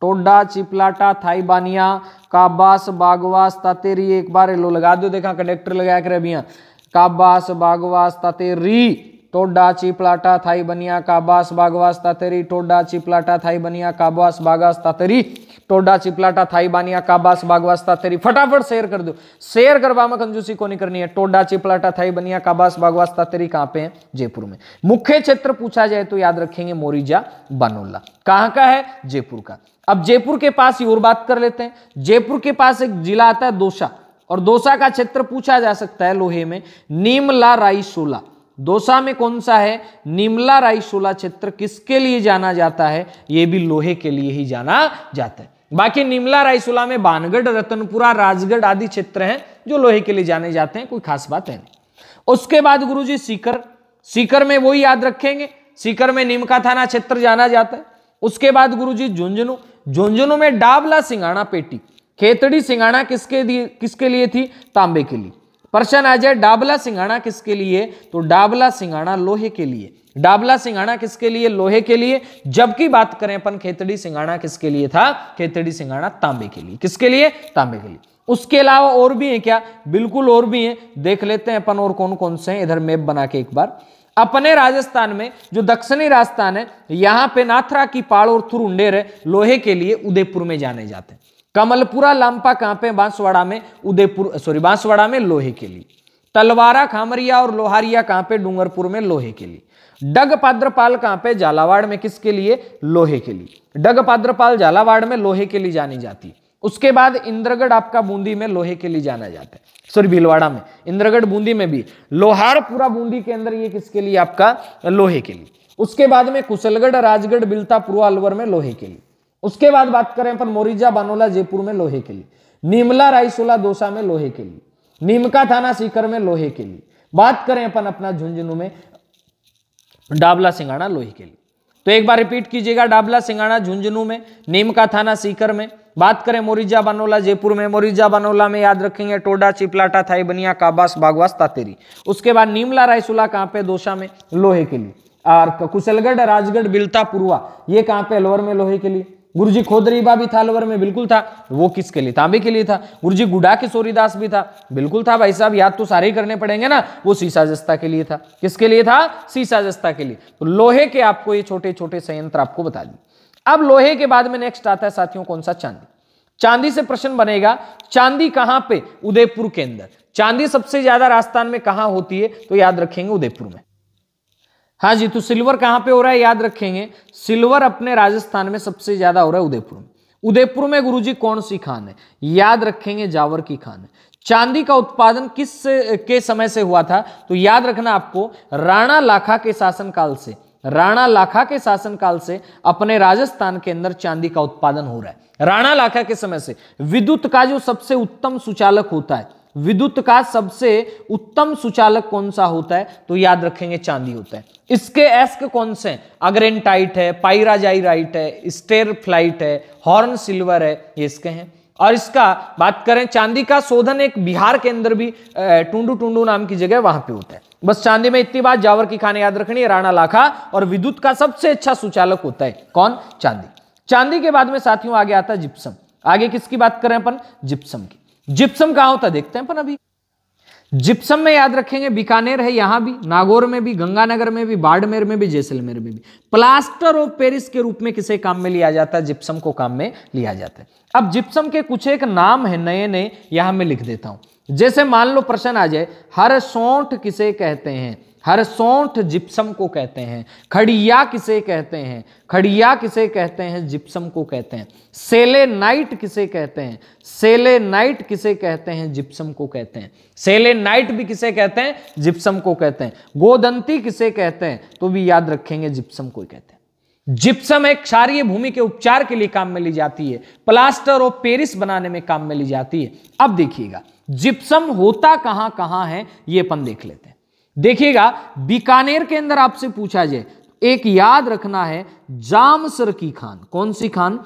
[SPEAKER 1] टोडा चिपलाटा थाइबानिया काबास बागवास तातेरी एक बार लो लगा दो देखा कंडक्टर लगाया कर अभी काबास बागवास तातेरी टोडा चिपलाटा बनिया काबास बागवास तातेरी टोडा चिपलाटा बनिया काबास बागवास तातेरी टोडा चिपलाटा થાઈબાનિયા काबास बागवास्ता તેરી फटाफट शेयर कर दो शेयर में कंजूसी को नहीं करनी है टोडा चिपलाटा थाईबनिया काबास बागवास तातरी कहां पे है जयपुर में मुख्य क्षेत्र पूछा जाए तो याद रखेंगे मोरिजा बनोला कहां का है जयपुर का अब जयपुर के पास ही और बात कर लेते हैं जयपुर के पास एक जिला आता है दोसा और दोसा का क्षेत्र पूछा जा सकता है लोहे में नीमला रायसोला दोसा में कौन सा है नीमला रायसोला क्षेत्र किसके लिए जाना जाता है यह भी लोहे के लिए ही जाना जाता है बाकी निमला रायसुला में बानगढ़ रतनपुरा राजगढ़ आदि क्षेत्र हैं जो लोहे के लिए जाने जाते हैं कोई खास बात है नहीं उसके बाद गुरु जी सीकर सीकर में वही याद रखेंगे सीकर में निमका थाना क्षेत्र जाना जाता है उसके बाद गुरु जी झुंझुनू झुंझुनू में डाबला सिंगाणा पेटी खेतड़ी सिंगाणा किसके लिए किसके लिए थी तांबे के लिए प्रश्न आ जाए डाबला सिंगाणा किसके लिए तो डाबला सिंगाणा लोहे के लिए डाबला सिंघाड़ा किसके लिए लोहे के लिए जबकि बात करें अपन खेतड़ी सिंघाड़ा किसके लिए था खेतड़ी सिंघाड़ा तांबे के लिए किसके लिए तांबे के लिए उसके अलावा और भी है क्या बिल्कुल और भी है देख लेते हैं अपन और कौन कौन से हैं इधर मैप बना के एक बार अपने राजस्थान में जो दक्षिणी राजस्थान है यहां पे नाथरा की पाड़ और थुरुंडेर है लोहे के लिए उदयपुर में जाने जाते हैं कमलपुरा लांपा कहां पे बांसवाड़ा में उदयपुर सॉरी बांसवाड़ा में लोहे के लिए तलवारा खामरिया और लोहारिया कहां पे डूंगरपुर में लोहे के लिए डग पाद्रपाल कहां पे झालावाड़ में किसके लिए लोहे के लिए डग पाद्रपाल झालावाड़ में लोहे के लिए जानी जाती है उसके बाद इंद्रगढ़ आपका बूंदी में लोहे के लिए जाना जाता है सॉरी भीलवाड़ा में इंद्रगढ़ बूंदी में भी पूरा बूंदी के अंदर ये किसके लिए आपका लोहे के लिए उसके बाद में कुशलगढ़ राजगढ़ बिलतापुरा अलवर में लोहे के लिए उसके बाद बात करें अपन मोरिजा बानोला जयपुर में लोहे के लिए नीमला रायसोला दोसा में लोहे के लिए नीमका थाना सीकर में लोहे के लिए बात करें अपन अपना झुंझुनू में डाबला सिंगाड़ा लोही के लिए तो एक बार रिपीट कीजिएगा डाबला सिंगाड़ा झुंझुनू में नीम का थाना सीकर में बात करें मोरिजा बनोला जयपुर में मोरिजा बनोला में याद रखेंगे टोडा चिपलाटा थाई बनिया काबास बागवास तातेरी उसके बाद नीमला रायसुला कहाँ पे दोशा में लोहे के लिए और कुशलगढ़ राजगढ़ बिलता पुरवा ये कहाँ पे लोअर में लोहे के लिए गुरु जी खोदरीबा भी था अलवर में बिल्कुल था वो किसके लिए तांबे के लिए था गुरु जी गुडा किशोरीदास भी था बिल्कुल था भाई साहब याद तो सारे ही करने पड़ेंगे ना वो सीसा जस्ता के लिए था किसके लिए था सीसा जस्ता के लिए तो लोहे के आपको ये छोटे छोटे संयंत्र आपको बता दी अब लोहे के बाद में नेक्स्ट आता है साथियों कौन सा चांदी चांदी से प्रश्न बनेगा चांदी कहां पे उदयपुर के अंदर चांदी सबसे ज्यादा राजस्थान में कहां होती है तो याद रखेंगे उदयपुर में हाँ जी तो सिल्वर कहाँ पे हो रहा है याद रखेंगे सिल्वर अपने राजस्थान में सबसे ज्यादा हो रहा है उदयपुर में उदयपुर में गुरुजी कौन सी खान है याद रखेंगे जावर की खान है चांदी का उत्पादन किस के समय से हुआ था तो याद रखना आपको राणा लाखा के शासनकाल से राणा लाखा के शासनकाल से अपने राजस्थान के अंदर चांदी का उत्पादन हो रहा है राणा लाखा के समय से विद्युत का जो सबसे उत्तम सुचालक होता है विद्युत का सबसे उत्तम सुचालक कौन सा होता है तो याद रखेंगे चांदी होता है इसके एस्क कौन से अग्रेन टाइट है पाइराजाइराइट है स्टेर फ्लाइट है हॉर्न सिल्वर है ये इसके हैं और इसका बात करें चांदी का शोधन एक बिहार के अंदर भी टुंडू टुंडू नाम की जगह वहां पे होता है बस चांदी में इतनी बात जावर की खाने याद रखनी है राणा लाखा और विद्युत का सबसे अच्छा सुचालक होता है कौन चांदी चांदी के बाद में साथियों आगे आता है जिप्सम आगे किसकी बात करें अपन जिप्सम की जिप्सम कहा होता देखते हैं पर अभी जिप्सम में याद रखेंगे बीकानेर है यहां भी नागौर में भी गंगानगर में भी बाड़मेर में भी जैसलमेर में भी प्लास्टर ऑफ पेरिस के रूप में किसे काम में लिया जाता है जिप्सम को काम में लिया जाता है अब जिप्सम के कुछ एक नाम है नए नए यहां मैं लिख देता हूं जैसे मान लो प्रश्न आ जाए हर सौठ किसे कहते हैं हर सौठ जिप्सम को कहते हैं खड़िया किसे कहते हैं खड़िया किसे कहते हैं जिप्सम को कहते हैं सेले नाइट किसे कहते हैं सेले नाइट किसे कहते हैं जिप्सम को कहते हैं सेले नाइट भी किसे कहते हैं जिप्सम को कहते हैं गोदंती किसे कहते हैं तो भी याद रखेंगे जिप्सम को कहते हैं जिप्सम एक क्षारीय भूमि के उपचार के लिए काम में ली जाती है प्लास्टर और पेरिस बनाने में काम में ली जाती है अब देखिएगा जिप्सम होता कहां कहां है ये अपन देख लेते हैं देखिएगा बीकानेर के अंदर आपसे पूछा जाए एक याद रखना है जामसर की खान कौन सी खान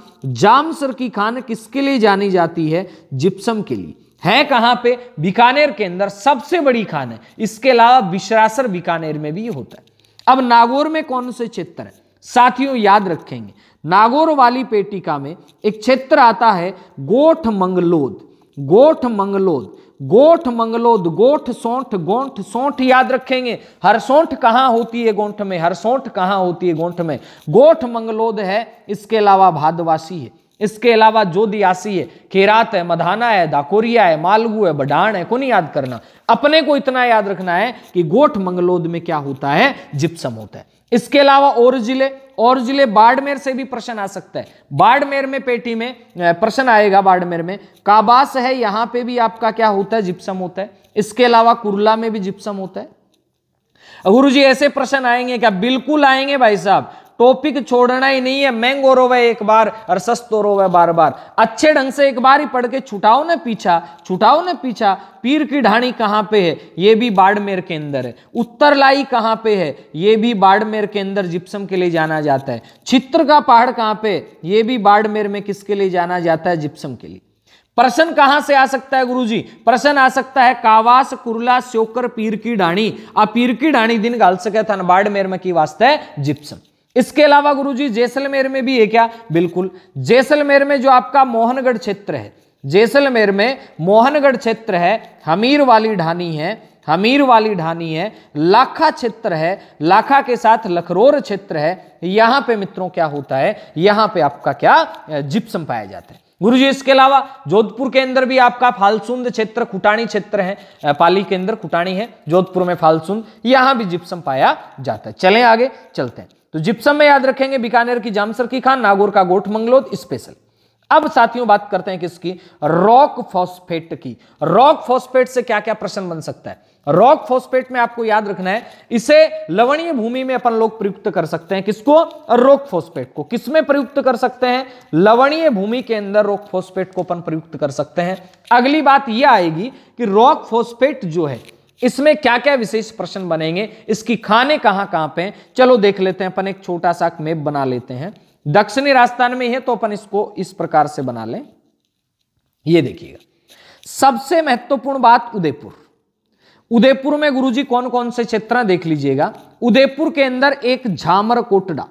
[SPEAKER 1] जामसर की खान किसके लिए जानी जाती है जिप्सम के लिए है कहां पे बीकानेर के अंदर सबसे बड़ी खान है इसके अलावा विश्रासर बीकानेर में भी होता है अब नागौर में कौन से क्षेत्र है साथियों याद रखेंगे नागौर वाली पेटिका में एक क्षेत्र आता है गोठ मंगलोद गोठ मंगलोद गोठ मंगलोद गोठ सोंठ गोंठ सोंठ याद रखेंगे हर सोंठ कहाँ होती है गोंठ में हर सोंठ कहाँ होती है गोंठ में गोठ मंगलोद है इसके अलावा भादवासी है इसके अलावा जो दियासी है केरात है मधाना है दाकोरिया है मालगू है बडाण है को नहीं याद करना अपने को इतना याद रखना है कि गोठ मंगलोद में क्या होता है जिप्सम होता है इसके अलावा और जिले और जिले बाड़मेर से भी प्रश्न आ सकता है बाड़मेर में पेटी में प्रश्न आएगा बाड़मेर में काबास है यहां पे भी आपका क्या होता है जिप्सम होता है इसके अलावा कुरला में भी जिप्सम होता है गुरु जी ऐसे प्रश्न आएंगे क्या बिल्कुल आएंगे भाई साहब टॉपिक छोड़ना ही नहीं है महंगो रोवे एक बार और सस्तो रोवे बार बार अच्छे ढंग से एक बार ही पढ़ के छुटाओ ने पीछा छुटाओ ने पीछा पीर की ढाणी कहाँ पे है ये भी बाड़मेर के अंदर है उत्तरलाई कहाँ पे है ये भी बाड़मेर के अंदर जिप्सम के लिए जाना जाता है चित्र का पहाड़ कहाँ पे ये भी बाड़मेर में किसके लिए जाना जाता है जिप्सम के लिए प्रश्न कहां से आ सकता है गुरुजी प्रश्न आ सकता है कावास कुरला श्योकर पीर की ढाणी आ पीर की ढाणी दिन गाल सके थन बाड़मेर में की वास्ते जिप्सम इसके अलावा गुरुजी जैसलमेर में भी है क्या बिल्कुल जैसलमेर में जो आपका मोहनगढ़ क्षेत्र है जैसलमेर में मोहनगढ़ क्षेत्र है हमीर वाली ढानी है हमीर वाली ढानी है लाखा क्षेत्र है लाखा के साथ लखरोर क्षेत्र है यहां पे मित्रों क्या होता है यहां पे आपका क्या जिप्सम पाया जाता है गुरु जी इसके अलावा जोधपुर के अंदर भी आपका फालसुंद क्षेत्र कुटाणी क्षेत्र है पाली के अंदर कुटाणी है जोधपुर में फालसुंद यहां भी जिप्सम पाया जाता है चले आगे चलते हैं तो जिप्सम में याद रखेंगे बीकानेर की जामसर की खान नागौर का गोठ मंगलोद स्पेशल अब साथियों बात करते हैं किसकी रॉक फॉस्फेट की रॉक फॉस्फेट से क्या क्या प्रश्न बन सकता है रॉक फॉस्फेट में आपको याद रखना है इसे लवणीय भूमि में अपन लोग प्रयुक्त कर सकते हैं किसको रॉक फॉस्फेट को किसमें प्रयुक्त कर सकते हैं लवणीय भूमि के अंदर रॉक फॉस्फेट को अपन प्रयुक्त कर सकते हैं अगली बात यह आएगी कि रॉक फॉस्फेट जो है इसमें क्या क्या विशेष प्रश्न बनेंगे इसकी खाने कहां कहां पे चलो देख लेते हैं अपन एक छोटा सा मेप बना लेते हैं दक्षिणी राजस्थान में है तो अपन इसको इस प्रकार से बना लें ये देखिएगा सबसे महत्वपूर्ण बात उदयपुर उदयपुर में गुरुजी कौन कौन से क्षेत्र देख लीजिएगा उदयपुर के अंदर एक झामर कोटड़ा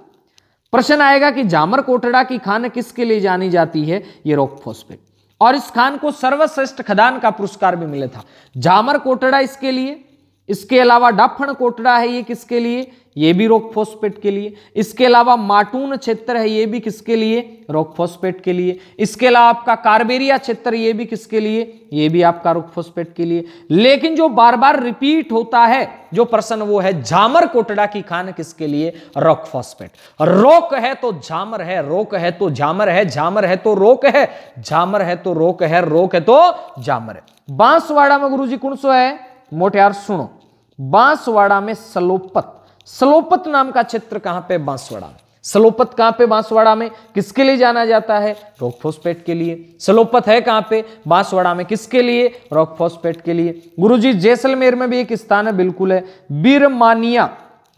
[SPEAKER 1] प्रश्न आएगा कि झामर कोटड़ा की खान किसके लिए जानी जाती है ये रॉक फोस्पेट और इस खान को सर्वश्रेष्ठ खदान का पुरस्कार भी मिला था जामर कोटड़ा इसके लिए इसके अलावा डफण कोटड़ा है ये किसके लिए ये भी रोक के लिए इसके अलावा माटून क्षेत्र है ये भी किसके लिए रोक के लिए इसके अलावा आपका कार्बेरिया क्षेत्र ये भी किसके लिए ये भी आपका रोक के लिए लेकिन जो बार बार रिपीट होता है जो प्रश्न वो है झामर कोटड़ा की खान किसके लिए रोक रोक है तो झामर है रोक है तो झामर है झामर है तो रोक है झामर है तो रोक है रोक है तो झामर है बांसवाड़ा में गुरु जी कौन सो है मोटे यार सुनो बांसवाड़ा में सलोपत सलोपत नाम का क्षेत्र कहां पे बांसवाड़ा में सलोपत कहां पे बांसवाड़ा में किसके लिए जाना जाता है रॉक फोस्पेट के लिए सलोपत है कहां पे बांसवाड़ा में किसके लिए रॉक फोस्पेट के लिए गुरुजी जैसलमेर में भी एक स्थान है बिल्कुल है बिरमानिया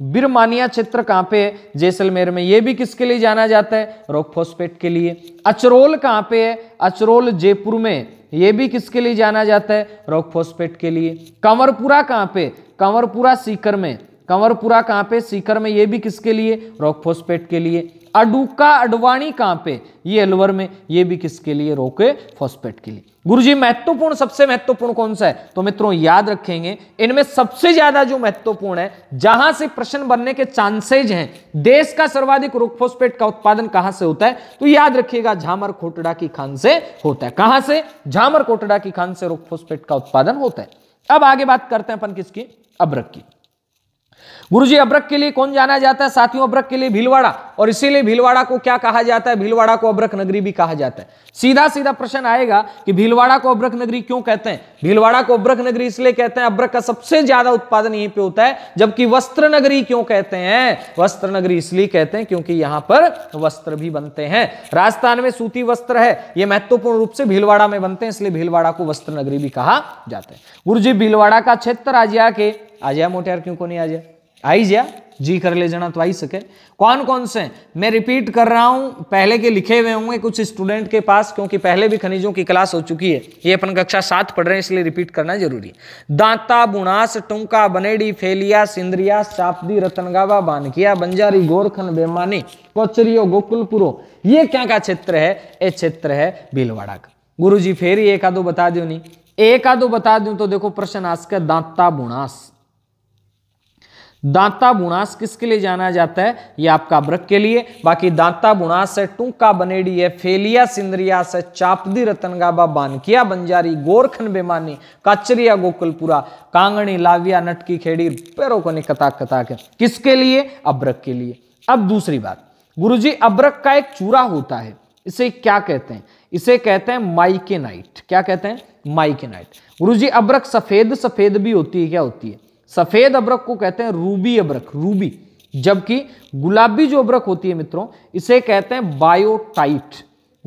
[SPEAKER 1] बिरमानिया क्षेत्र कहां पे है जैसलमेर में यह भी किसके लिए जाना जाता है रॉक फोस्पेट के लिए अचरोल कहां पे है अचरोल जयपुर में यह भी किसके लिए जाना जाता है रॉक फोस्पेट के लिए कंवरपुरा कहां पे कंवरपुरा सीकर में कंवरपुरा कहाँ पे सीकर में ये भी किसके लिए रॉक फॉस्फेट के लिए अडूका अडवाणी कहाँ पे ये अलवर में ये भी किसके लिए रोके फॉस्पेट के लिए गुरुजी महत्वपूर्ण सबसे महत्वपूर्ण कौन सा है तो मित्रों याद रखेंगे इनमें सबसे ज्यादा जो महत्वपूर्ण है जहां से प्रश्न बनने के चांसेज हैं देश का सर्वाधिक रोकफोस्पेट का उत्पादन कहां से होता है तो याद रखिएगा झामर कोटड़ा की खान से होता है कहां से झामर कोटड़ा की खान से रोकफोस्पेट का उत्पादन होता है अब आगे बात करते हैं अपन किसकी अब्रक की गुरुजी अब्रक के लिए कौन जाना जाता है साथियों अब्रक के लिए भीलवाड़ा और इसीलिए भीलवाड़ा को क्या कहा जाता है भीलवाड़ा को अब्रक नगरी भी कहा जाता है सीधा सीधा प्रश्न आएगा कि भीलवाड़ा को अब्रक नगरी क्यों कहते हैं भीलवाड़ा को अब्रक नगरी इसलिए कहते हैं अब्रक का सबसे ज्यादा उत्पादन यहीं पे होता है जबकि वस्त्र नगरी क्यों कहते हैं वस्त्र नगरी इसलिए कहते हैं क्योंकि यहां पर वस्त्र भी बनते हैं राजस्थान में सूती वस्त्र है यह महत्वपूर्ण रूप से भीलवाड़ा में बनते हैं इसलिए भीलवाड़ा को वस्त्र नगरी भी कहा जाता है गुरुजी भीलवाड़ा का क्षेत्र आजिया के आजिया मोटे क्यों को नहीं आजिया आई जा जी कर ले जाना तो आई सके कौन कौन से मैं रिपीट कर रहा हूं पहले के लिखे हुए होंगे कुछ स्टूडेंट के पास क्योंकि पहले भी खनिजों की क्लास हो चुकी है ये अपन कक्षा सात पढ़ रहे हैं इसलिए रिपीट करना जरूरी है दांता बुणास टुंका बनेडी फेलिया सिंद्रिया चापदी रतनगावा बानकिया बंजारी गोरखन बेमानी कोचरियो गोकुलपुरो ये क्या का क्षेत्र है ये क्षेत्र है भीलवाड़ा का गुरु जी फेरी एक आदो बता दो नहीं एक आदो बता दू तो देखो प्रश्न आज का दांता बुणास दांता बुणास किसके लिए जाना जाता है ये आपका अब्रक के लिए बाकी दांता बुणास है टूका बनेड़ी है फेलिया सिंद्रिया से चापदी गाबा बानकिया बंजारी गोरखन बेमानी काचरिया गोकुलपुरा कांगणी लाविया नटकी खेड़ी पैरों को निकता कता के किसके लिए अब्रक के लिए अब दूसरी बात जी अब्रक का एक चूरा होता है इसे क्या कहते हैं इसे कहते हैं माइके क्या कहते हैं माइकेनाइट गुरुजी अब्रक सफेद सफेद भी होती है क्या होती है सफ़ेद अब्रक को कहते हैं रूबी अब्रक रूबी जबकि गुलाबी जो अब्रक होती है मित्रों इसे कहते हैं बायोटाइट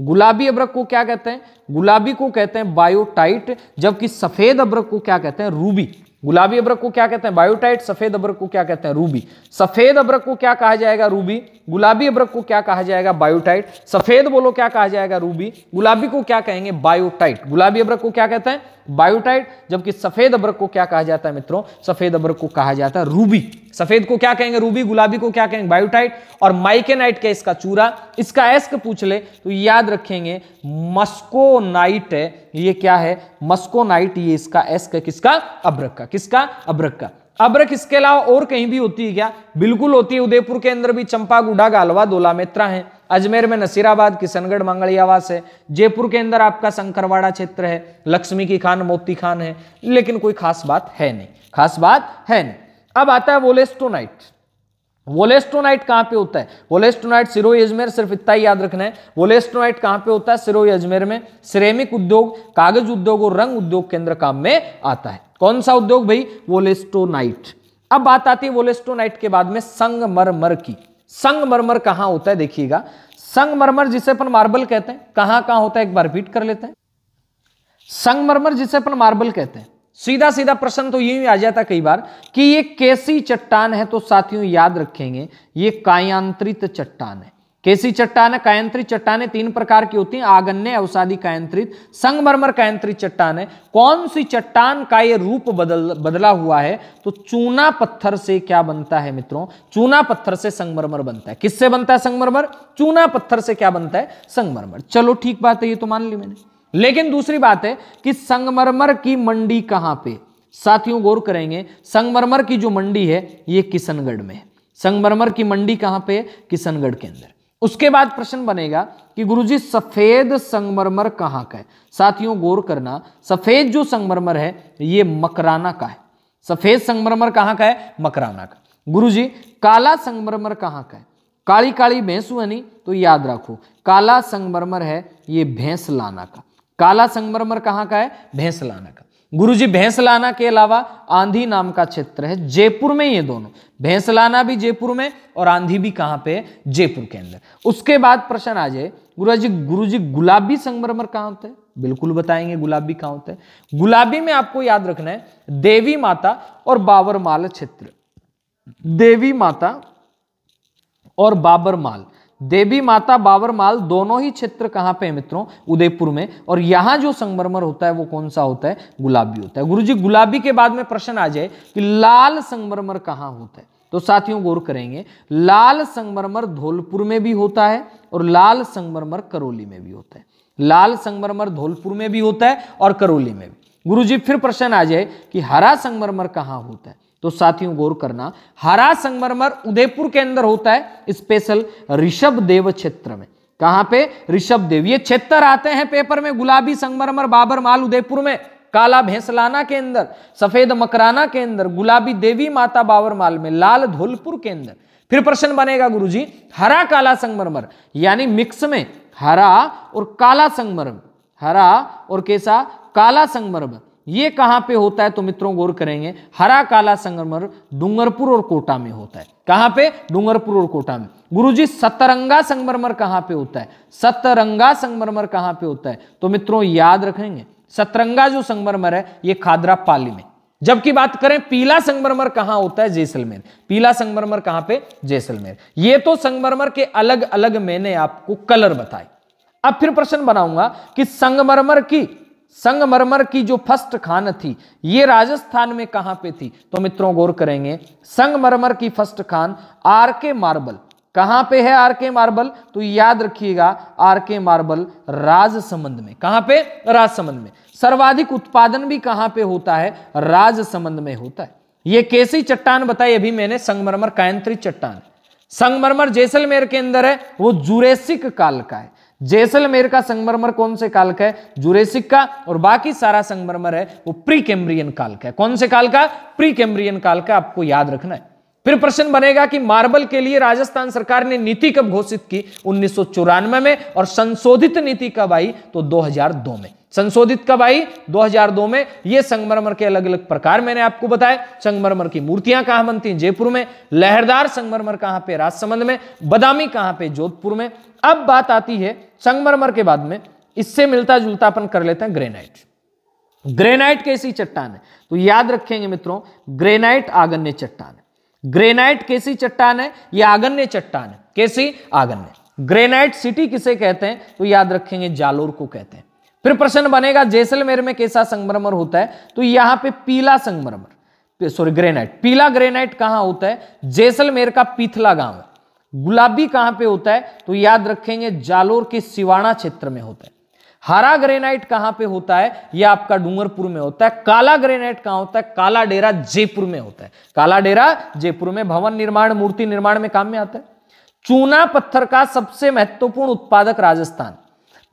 [SPEAKER 1] गुलाबी अब्रक को क्या कहते हैं गुलाबी को कहते हैं बायोटाइट जबकि सफ़ेद अब्रक को क्या कहते हैं रूबी गुलाबी अब्रक को क्या कहते हैं बायोटाइट सफेद अब्रक को क्या कहते हैं रूबी सफेद अब्रक को क्या कहा जाएगा रूबी गुलाबी अब्रक को क्या कहा जाएगा बायोटाइट सफेद बोलो क्या कहा जाएगा रूबी गुलाबी को क्या कहेंगे बायोटाइट गुलाबी अब्रक को क्या कहते हैं बायोटाइट जबकि सफेद अब्रक को क्या कहा जाता है मित्रों सफेद अब्रक को कहा जाता है रूबी सफेद को क्या कहेंगे रूबी गुलाबी को क्या कहेंगे बायोटाइट और माइकेनाइट क्या इसका चूरा इसका एस्क पूछ ले तो याद रखेंगे मस्कोनाइट ये क्या है मस्कोनाइट ये इसका एस्क किसका अब्रक का किसका अब्रक का अब्रक इसके अलावा और कहीं भी होती है क्या बिल्कुल होती है उदयपुर के अंदर भी चंपा गुडा गालवा दोला मेत्रा है अजमेर में नसीराबाद किशनगढ़ मंगलियावास है जयपुर के अंदर आपका शंकरवाड़ा क्षेत्र है लक्ष्मी की खान मोती खान है लेकिन कोई खास बात है नहीं खास बात है नहीं अब आता है वोलेस्टोनाइट वोलेस्टोनाइट कहां पे होता है वोलेस्टोनाइट सिरोई अजमेर सिर्फ इतना ही याद रखना है वोलेस्टोनाइट कहां पे होता है सिरोई अजमेर में सिरेमिक उद्योग कागज उद्योग और रंग उद्योग के अंदर काम में आता है कौन सा उद्योग भाई वोलेस्टोनाइट अब बात आती है वोलेस्टोनाइट के बाद में संगमरमर की संगमरमर कहां होता है देखिएगा संगमरमर जिसे अपन मार्बल कहते हैं कहां कहां होता है एक बार रिपीट कर लेते हैं संगमरमर जिसे अपन मार्बल कहते हैं सीधा सीधा प्रश्न तो यूं ही आ जाता कई बार कि ये कैसी चट्टान है तो साथियों याद रखेंगे ये कायांत्रित चट्टान है कैसी चट्टान है कायंत्रित चट्टान तीन प्रकार की होती है आगन्य अवसादी कायंत्रित संगमरमर कायंत्रित चट्टान है कौन सी चट्टान का ये रूप बदल बदला हुआ है तो चूना पत्थर से क्या बनता है मित्रों चूना पत्थर से संगमरमर बनता है किससे बनता है संगमरमर चूना पत्थर से क्या बनता है संगमरमर चलो ठीक बात है ये तो मान ली मैंने लेकिन दूसरी बात है कि संगमरमर की मंडी कहां पे साथियों गौर करेंगे संगमरमर की जो मंडी है ये किशनगढ़ में है संगमरमर की मंडी कहां पे है किशनगढ़ के अंदर उसके बाद प्रश्न बनेगा कि गुरुजी सफेद संगमरमर कहां का है साथियों गौर करना सफेद जो संगमरमर है ये मकराना का है सफेद संगमरमर कहां का है मकराना का गुरुजी काला संगमरमर कहां का है काली काली भैंस बनी तो याद रखो काला संगमरमर है ये भैंस लाना का काला संगमरमर कहाँ का है भैंसलाना का गुरुजी भैंसलाना के अलावा आंधी नाम का क्षेत्र है जयपुर में ये दोनों भैंसलाना भी जयपुर में और आंधी भी कहाँ पे जयपुर के अंदर उसके बाद प्रश्न आ जाए गुरुजी गुरुजी गुलाबी संगमरमर कहाँ होते हैं बिल्कुल बताएंगे गुलाबी कहाँ होते हैं गुलाबी में आपको याद रखना है देवी माता और बाबरमाल क्षेत्र देवी माता और बाबरमाल देवी माता माल दोनों ही क्षेत्र कहाँ पे है मित्रों उदयपुर में और यहाँ जो संगमरमर होता है वो कौन सा होता है गुलाबी होता है गुरुजी गुलाबी के बाद में प्रश्न आ जाए कि लाल संगमरमर कहाँ होता है तो साथियों गौर करेंगे लाल संगमरमर धौलपुर में भी होता है और लाल संगमरमर करौली में भी होता है लाल संगमरमर धौलपुर में भी होता है और करौली में भी गुरु फिर प्रश्न आ जाए कि हरा संगमरमर कहाँ होता है तो साथियों गौर करना हरा संगमरमर उदयपुर के अंदर होता है स्पेशल ऋषभ देव क्षेत्र में कहां पे ऋषभ देव ये क्षेत्र आते हैं पेपर में गुलाबी संगमरमर बाबर माल उदयपुर में काला भैंसलाना के अंदर सफेद मकराना के अंदर गुलाबी देवी माता बावरमाल में लाल धोलपुर के अंदर फिर प्रश्न बनेगा गुरुजी हरा काला संगमरमर यानी मिक्स में हरा और काला संगमरमर हरा और कैसा काला संगमरमर ये कहां पे होता है तो मित्रों गौर करेंगे हरा काला संगमर डूंगरपुर और कोटा में होता है कहां पे डूंगरपुर और कोटा में गुरुजी सतरंगा संगमरमर कहां पे होता है सतरंगा संगमरमर कहां पे होता है तो मित्रों याद रखेंगे सतरंगा जो संगमरमर है ये खादरा पाली में जबकि बात करें पीला संगमरमर कहां होता है जैसलमेर पीला संगमरमर कहां पे जैसलमेर ये तो संगमरमर के अलग अलग मैंने आपको कलर बताए अब फिर प्रश्न बनाऊंगा कि संगमरमर की संगमरमर की जो फर्स्ट खान थी ये राजस्थान में कहां पे थी तो मित्रों गौर करेंगे संगमरमर की फर्स्ट खान आर के मार्बल कहां पे है आर के मार्बल तो याद रखिएगा आर के मार्बल राजसमंद में कहां पे राजसमंद में सर्वाधिक उत्पादन भी कहां पे होता है राजसमंद में होता है ये कैसी चट्टान बताई अभी मैंने संगमरमर कायंत्री चट्टान संगमरमर जैसलमेर के अंदर है वो जुरेसिक काल का है जैसलमेर का संगमरमर कौन से काल का है जुरेसिक का और बाकी सारा संगमरमर है वो प्री कैम्ब्रियन काल का है कौन से काल का प्री कैम्ब्रियन काल का आपको याद रखना है फिर प्रश्न बनेगा कि मार्बल के लिए राजस्थान सरकार ने नीति कब घोषित की उन्नीस में और संशोधित नीति कब आई तो 2002 में संशोधित कब आई 2002 में यह संगमरमर के अलग अलग प्रकार मैंने आपको बताए संगमरमर की मूर्तियां कहां बनती हैं जयपुर में लहरदार संगमरमर कहां पे राजसमंद में बदामी कहां पे जोधपुर में अब बात आती है संगमरमर के बाद में इससे मिलता जुलता अपन कर लेते हैं ग्रेनाइट ग्रेनाइट कैसी चट्टान है तो याद रखेंगे मित्रों ग्रेनाइट आगन्य चट्टान है ग्रेनाइट कैसी चट्टान है ये आगन्य चट्टान है कैसी आगन्य ग्रेनाइट सिटी किसे कहते हैं तो याद रखेंगे जालोर को कहते हैं फिर प्रश्न बनेगा जैसलमेर में कैसा संगमरमर होता है तो यहां पे पीला संगमरमर सॉरी ग्रेनाइट पीला ग्रेनाइट कहां होता है जैसलमेर का पीथला गांव है गुलाबी कहां पे होता है तो याद रखेंगे जालोर के सिवाणा क्षेत्र में होता है हरा ग्रेनाइट कहां पे होता है ये आपका डूंगरपुर में होता है काला ग्रेनाइट कहां होता है काला डेरा जयपुर में होता है काला डेरा जयपुर में भवन निर्माण मूर्ति निर्माण में काम में आता है चूना पत्थर का सबसे महत्वपूर्ण उत्पादक राजस्थान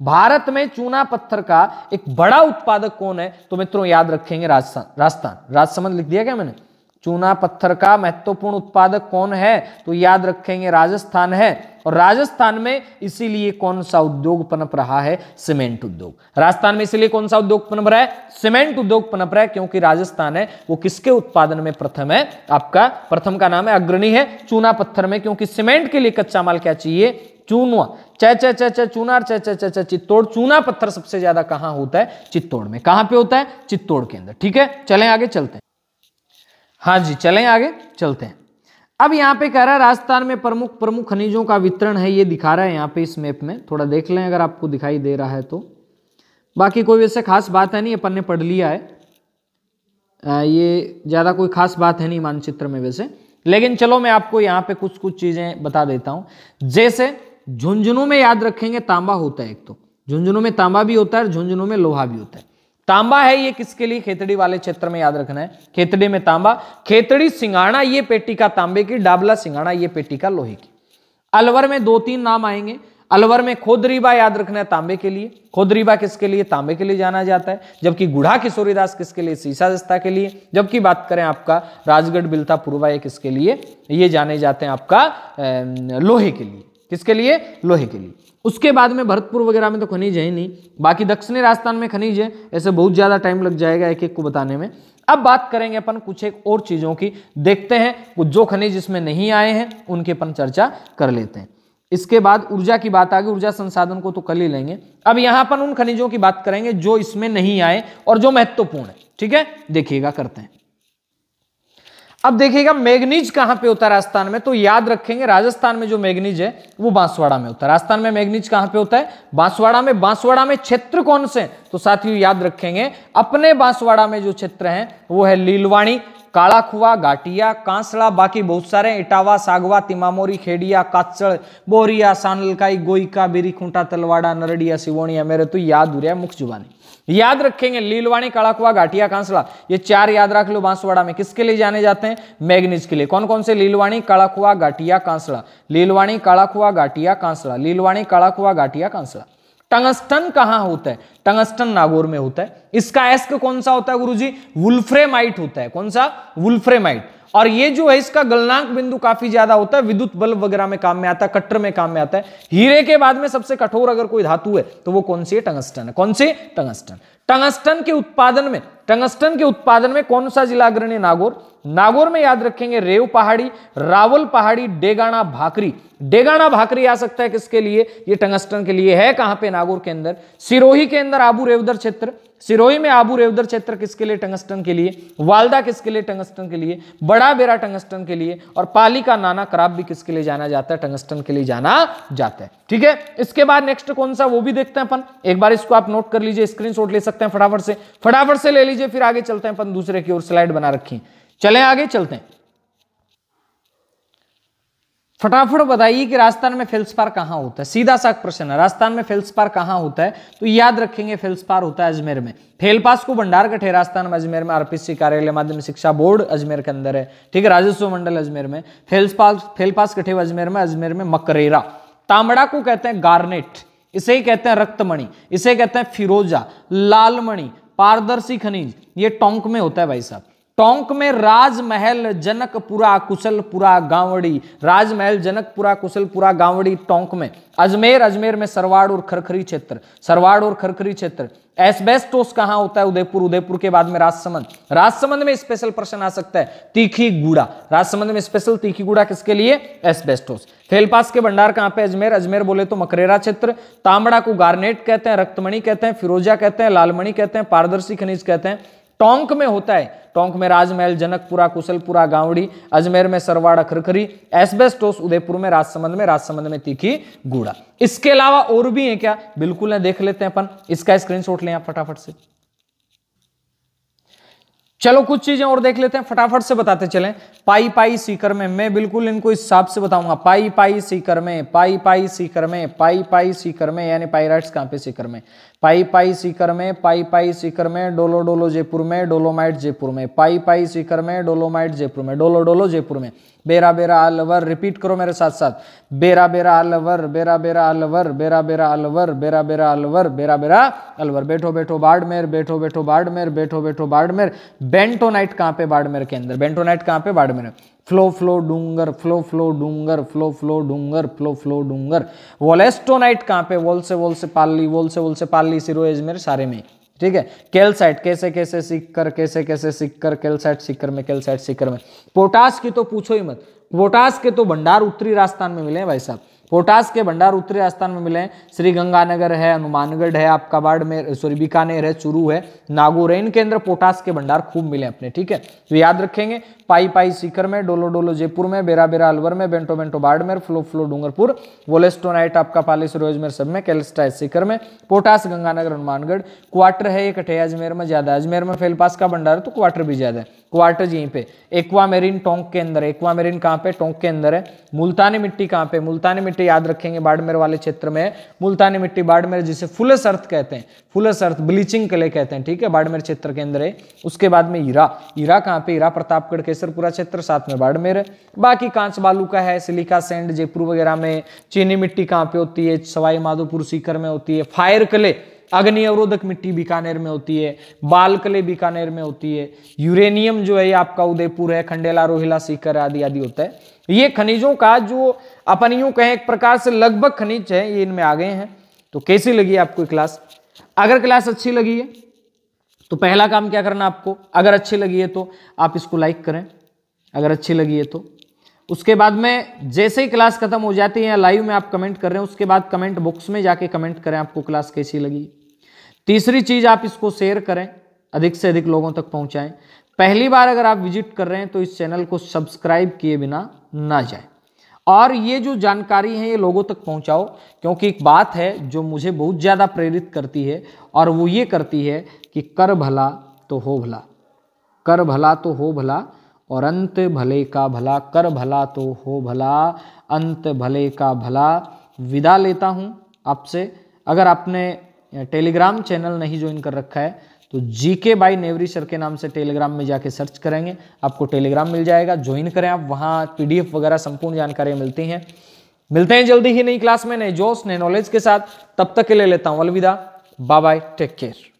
[SPEAKER 1] भारत में चूना पत्थर का एक बड़ा उत्पादक कौन है तो मित्रों याद रखेंगे राजस्थान राजस्थान राजसमंद लिख दिया क्या मैंने चूना पत्थर का महत्वपूर्ण उत्पादक कौन है तो याद रखेंगे राजस्थान है और राजस्थान में इसीलिए कौन सा उद्योग पनप रहा है सीमेंट उद्योग राजस्थान में इसीलिए कौन सा उद्योग पनप रहा है सीमेंट उद्योग पनप रहा है क्योंकि राजस्थान है वो किसके उत्पादन में प्रथम है आपका प्रथम का नाम है अग्रणी है चूना पत्थर में क्योंकि सीमेंट के लिए कच्चा माल क्या चाहिए चूनवा च च च च चूनार च च च चित्तौड़ चूना पत्थर सबसे ज्यादा कहां होता है चित्तौड़ में कहां पे होता है चित्तौड़ के अंदर ठीक है चलें आगे चलते हैं हाँ जी चलें आगे चलते हैं अब यहाँ पे कह रहा है राजस्थान में प्रमुख प्रमुख खनिजों का वितरण है ये दिखा रहा है यहाँ पे इस मैप में थोड़ा देख लें अगर आपको दिखाई दे रहा है तो बाकी कोई वैसे खास बात है नहीं अपन ने पढ़ लिया है आ, ये ज़्यादा कोई खास बात है नहीं मानचित्र में वैसे लेकिन चलो मैं आपको यहाँ पे कुछ कुछ चीज़ें बता देता हूँ जैसे झुंझुनू में याद रखेंगे तांबा होता है एक तो झुंझुनू में तांबा भी होता है झुंझुनू में लोहा भी होता है तांबा है ये किसके लिए खेतड़ी वाले क्षेत्र में याद रखना है खेतड़ी में तांबा खेतड़ी सिंगाणा ये पेटी का तांबे की डाबला सिंगाणा ये पेटी का लोहे की अलवर में दो तीन नाम आएंगे अलवर में खोदरीबा याद रखना है तांबे के लिए खोदरीबा किसके लिए तांबे के लिए जाना जाता है जबकि गुढ़ा किशोरीदास किसके लिए सीसा दस्ता के लिए जबकि बात करें आपका राजगढ़ बिलता पूर्वा ये किसके लिए ये जाने जाते हैं आपका लोहे के लिए किसके लिए लोहे के लिए उसके बाद में भरतपुर वगैरह में तो खनिज है नहीं बाकी दक्षिणी राजस्थान में खनिज है ऐसे बहुत ज़्यादा टाइम लग जाएगा एक एक को बताने में अब बात करेंगे अपन कुछ एक और चीज़ों की देखते हैं जो खनिज इसमें नहीं आए हैं उनकी अपन चर्चा कर लेते हैं इसके बाद ऊर्जा की बात आ गई ऊर्जा संसाधन को तो कल ही लेंगे अब यहां पर उन खनिजों की बात करेंगे जो इसमें नहीं आए और जो महत्वपूर्ण है ठीक है देखिएगा करते हैं अब देखिएगा मैग्नीज कहां पे होता है राजस्थान में तो याद रखेंगे राजस्थान में जो मैग्नीज है वो बांसवाड़ा में होता है राजस्थान में मैग्नीज कहां पे होता है बांसवाड़ा में बांसवाड़ा में क्षेत्र कौन से तो साथियों याद रखेंगे अपने बांसवाड़ा में जो क्षेत्र है वो है लीलवाणी कालाखुआ घाटिया कांसला बाकी बहुत सारे इटावा सागवा तिमामोरी खेड़िया काचड़ बोरिया सानलकाई गोईका बेरीखूंटा तलवाड़ा नरडिया सिवोनिया मेरे तो याद हो रहा है मुख्य जुबानी याद रखेंगे लीलवाणी काड़ाकुआ घाटिया कांसला ये चार याद रख लो बांसवाड़ा में किसके लिए जाने जाते हैं मैग्नीज के लिए कौन कौन से लीलवाणी काड़ाकुआ घाटिया कांसला लीलवाणी काड़ाकुआ घाटिया कांसला लीलवाणी काड़ाकुआ घाटिया कांसला टंगस्टन कहाँ होता है टंगस्टन नागौर में होता है इसका एस्क कौन सा होता है गुरुजी वुल्फ्रेमाइट होता है कौन सा वुल्फ्रेमाइट और ये जो है इसका गलनांक बिंदु काफी ज्यादा होता है विद्युत बल्ब वगैरह में काम में आता है कट्टर में काम में आता है हीरे के बाद में सबसे कठोर अगर कोई धातु है तो वो कौन सी है टंगस्टन है कौन से टंगस्टन टंगस्टन के उत्पादन में टंगस्टन के उत्पादन में कौन सा जिला अग्रणी नागौर नागौर में याद रखेंगे रेव पहाड़ी रावल पहाड़ी डेगाना भाकरी डेगाना भाकरी आ सकता है किसके लिए ये टंगस्टन के लिए है कहां पे नागौर के अंदर सिरोही के अंदर आबू रेवदर क्षेत्र सिरोही में आबू रेवदर क्षेत्र किसके लिए टंगस्टन के लिए वालदा किसके लिए टंगस्टन के लिए बड़ा बेरा टंगस्टन के लिए और पाली का नाना कराब भी किसके लिए जाना जाता है टंगस्टन के लिए जाना जाता है ठीक है इसके बाद नेक्स्ट कौन सा वो भी देखते हैं अपन एक बार इसको आप नोट कर लीजिए स्क्रीन ले सकते हैं फटाफट से फटाफट से ले लीजिए फिर आगे चलते हैं अपन दूसरे की ओर स्लाइड बना रखी चले आगे चलते हैं फटाफट बताइए कि राजस्थान में फेल्सपार कहाँ होता है सीधा सा प्रश्न है राजस्थान में फेल्सपार कहाँ होता है तो याद रखेंगे फेल्सपार होता है अजमेर में फेलपास को भंडार कठे राजस्थान में अजमेर में आरपीसी कार्यालय माध्यमिक शिक्षा बोर्ड अजमेर के अंदर है ठीक है राजस्व मंडल अजमेर में फेल्सपास फेलपास कठे अजमेर में अजमेर में मकरेरा तांबड़ा को कहते हैं गार्नेट इसे ही कहते हैं रक्तमणि इसे कहते हैं फिरोजा लालमणि पारदर्शी खनिज ये टोंक में होता है भाई साहब टोंक में राजमहल जनकपुरा कुशलपुरा गांवड़ी राजमहल जनकपुरा कुशलपुरा गांवड़ी टोंक में अजमेर अजमेर में सरवाड़ और खरखरी क्षेत्र सरवाड़ और खरखरी क्षेत्र एसबेस्टोस कहां होता है उदयपुर उदयपुर के बाद में राजसमंद राजसमंद में स्पेशल प्रश्न आ सकता है तीखी गुड़ा राजसमंद में स्पेशल तीखी गुड़ा किसके लिए एसबेस्टोस फेलपास के भंडार कहां पे अजमेर अजमेर बोले तो मकरेरा क्षेत्र तामड़ा को गार्नेट कहते हैं रक्तमणी कहते हैं फिरोजिया कहते हैं लालमणि कहते हैं पारदर्शी खनिज कहते हैं टोंक में होता है टोंक में राजमहल जनकपुरा कुशलपुरा गांवड़ी अजमेर में सरवाड़ा खरखरी एसबेस्टोस उदयपुर में राजसमंद में राजसमंद में तीखी गुड़ा इसके अलावा और भी है क्या बिल्कुल देख लेते हैं अपन इसका स्क्रीनशॉट लें आप फटाफट से चलो कुछ चीजें और देख लेते हैं फटाफट से बताते चलें पाई पाई सीकर में मैं बिल्कुल इनको इस हिसाब से बताऊंगा पाई पाई सीकर में पाई पाई सीकर में पाई पाई सीकर में यानी पायराइट्स कहां पे सीकर में पाई पाई सीकर में पाई पाई सीकर में डोलो डोलो जयपुर में डोलोमाइट जयपुर में पाई पाई सीकर में डोलोमाइट जयपुर में डोलो डोलो जयपुर में बेरा बेरा अलवर रिपीट करो मेरे साथ साथ बेरा बेरा अलवर बेरा बेरा अलवर बेरा बेरा अलवर बेरा बेरा अलवर बेरा बेरा अलवर बैठो बैठो बाड़मेर बैठो बैठो बाड़मेर बैठो बैठो बाड़मेर बेंटोनाइट कहाँ पे बाड़मेर के अंदर बेंटोनाइट कहाँ पे बाड़मेर फ्लो फ्लो डूंगर फ्लो फ्लो डूंगर फ्लो फ्लो डूंगर फ्लो फ्लो डूंगर वोलेस्टोनाइट कहाँ पे वोल से वोल से पाली वोल से वोल से पाली सिरोज मेरे सारे में ठीक है कैलसाइट कैसे कैसे सिक्कर कैसे कैसे सिक्कर कैलसाइट सिक्कर में कैलसाइट सिक्कर में पोटास की तो पूछो ही मत पोटास के तो भंडार उत्तरी राजस्थान में मिले हैं भाई साहब पोटास के भंडार उत्तरी राजस्थान में मिले हैं श्री गंगानगर है हनुमानगढ़ है आपका में सॉरी बीकानेर है चुरू है नागौर है इनके अंदर पोटास के भंडार खूब मिले अपने ठीक है तो याद रखेंगे पाई पाई सीकर में डोलो डोलो जयपुर में बेरा बेरा अलवर में बेंटो बेंटो बाड़मेर फ्लो फ्लो डूंगरपुर वोलेस्टोनाइट आपका पालिस रोजमेर सब में कैलस्टाइट सीकर में पोटास गंगानगर हनुमानगढ़ क्वार्टर है एक अठे अजमेर में ज्यादा अजमेर में फेलपास का भंडार तो क्वार्टर भी ज्यादा है क्वार्टर यहीं पे एक्वा मेरीन टोंक के अंदर एक्वा मेरीन कहाँ पे टोंक के अंदर है मुल्तानी मिट्टी कहाँ पे मुल्तानी मिट्टी याद रखेंगे बाड़मेर वाले क्षेत्र में मुल्तानी मिट्टी बाड़मेर जिसे फुलस अर्थ कहते हैं फुलस अर्थ ब्लीचिंग के लिए कहते हैं ठीक है बाड़मेर क्षेत्र के अंदर है उसके बाद में हीरा हीरा कहाँ पे हीरा प्रतापगढ़ के बेसरपुरा क्षेत्र साथ में बाड़मेर बाकी कांच बालू का है सिलिका सेंड जयपुर वगैरह में चीनी मिट्टी कहाँ पे होती है सवाई माधोपुर सीकर में होती है फायर कले अग्नि अवरोधक मिट्टी बीकानेर में होती है बाल कले बीकानेर में होती है यूरेनियम जो है आपका उदयपुर है खंडेला रोहिला सीकर आदि आदि होता है ये खनिजों का जो अपन यूं कहें एक प्रकार से लगभग खनिज है ये इनमें आ गए हैं तो कैसी लगी आपको क्लास अगर क्लास अच्छी लगी है तो पहला काम क्या करना आपको अगर अच्छी लगी है तो आप इसको लाइक करें अगर अच्छी लगी है तो उसके बाद में जैसे ही क्लास खत्म हो जाती है या लाइव में आप कमेंट कर रहे हैं उसके बाद कमेंट बॉक्स में जाके कमेंट करें आपको क्लास कैसी लगी तीसरी चीज़ आप इसको शेयर करें अधिक से अधिक लोगों तक पहुंचाएं पहली बार अगर आप विजिट कर रहे हैं तो इस चैनल को सब्सक्राइब किए बिना ना जाएं और ये जो जानकारी है ये लोगों तक पहुंचाओ क्योंकि एक बात है जो मुझे बहुत ज़्यादा प्रेरित करती है और वो ये करती है कि कर भला तो हो भला कर भला तो हो भला और अंत भले का भला कर भला तो हो भला अंत भले का भला विदा लेता हूँ आपसे अगर आपने टेलीग्राम चैनल नहीं ज्वाइन कर रखा है तो जीके बाई नेवरी सर के नाम से टेलीग्राम में जाके सर्च करेंगे आपको टेलीग्राम मिल जाएगा ज्वाइन करें आप वहाँ पीडीएफ वगैरह संपूर्ण जानकारी मिलती हैं मिलते हैं जल्दी ही नई क्लास में नए जोश नए नॉलेज के साथ तब तक के ले लेता हूँ अलविदा बाय बाय टेक केयर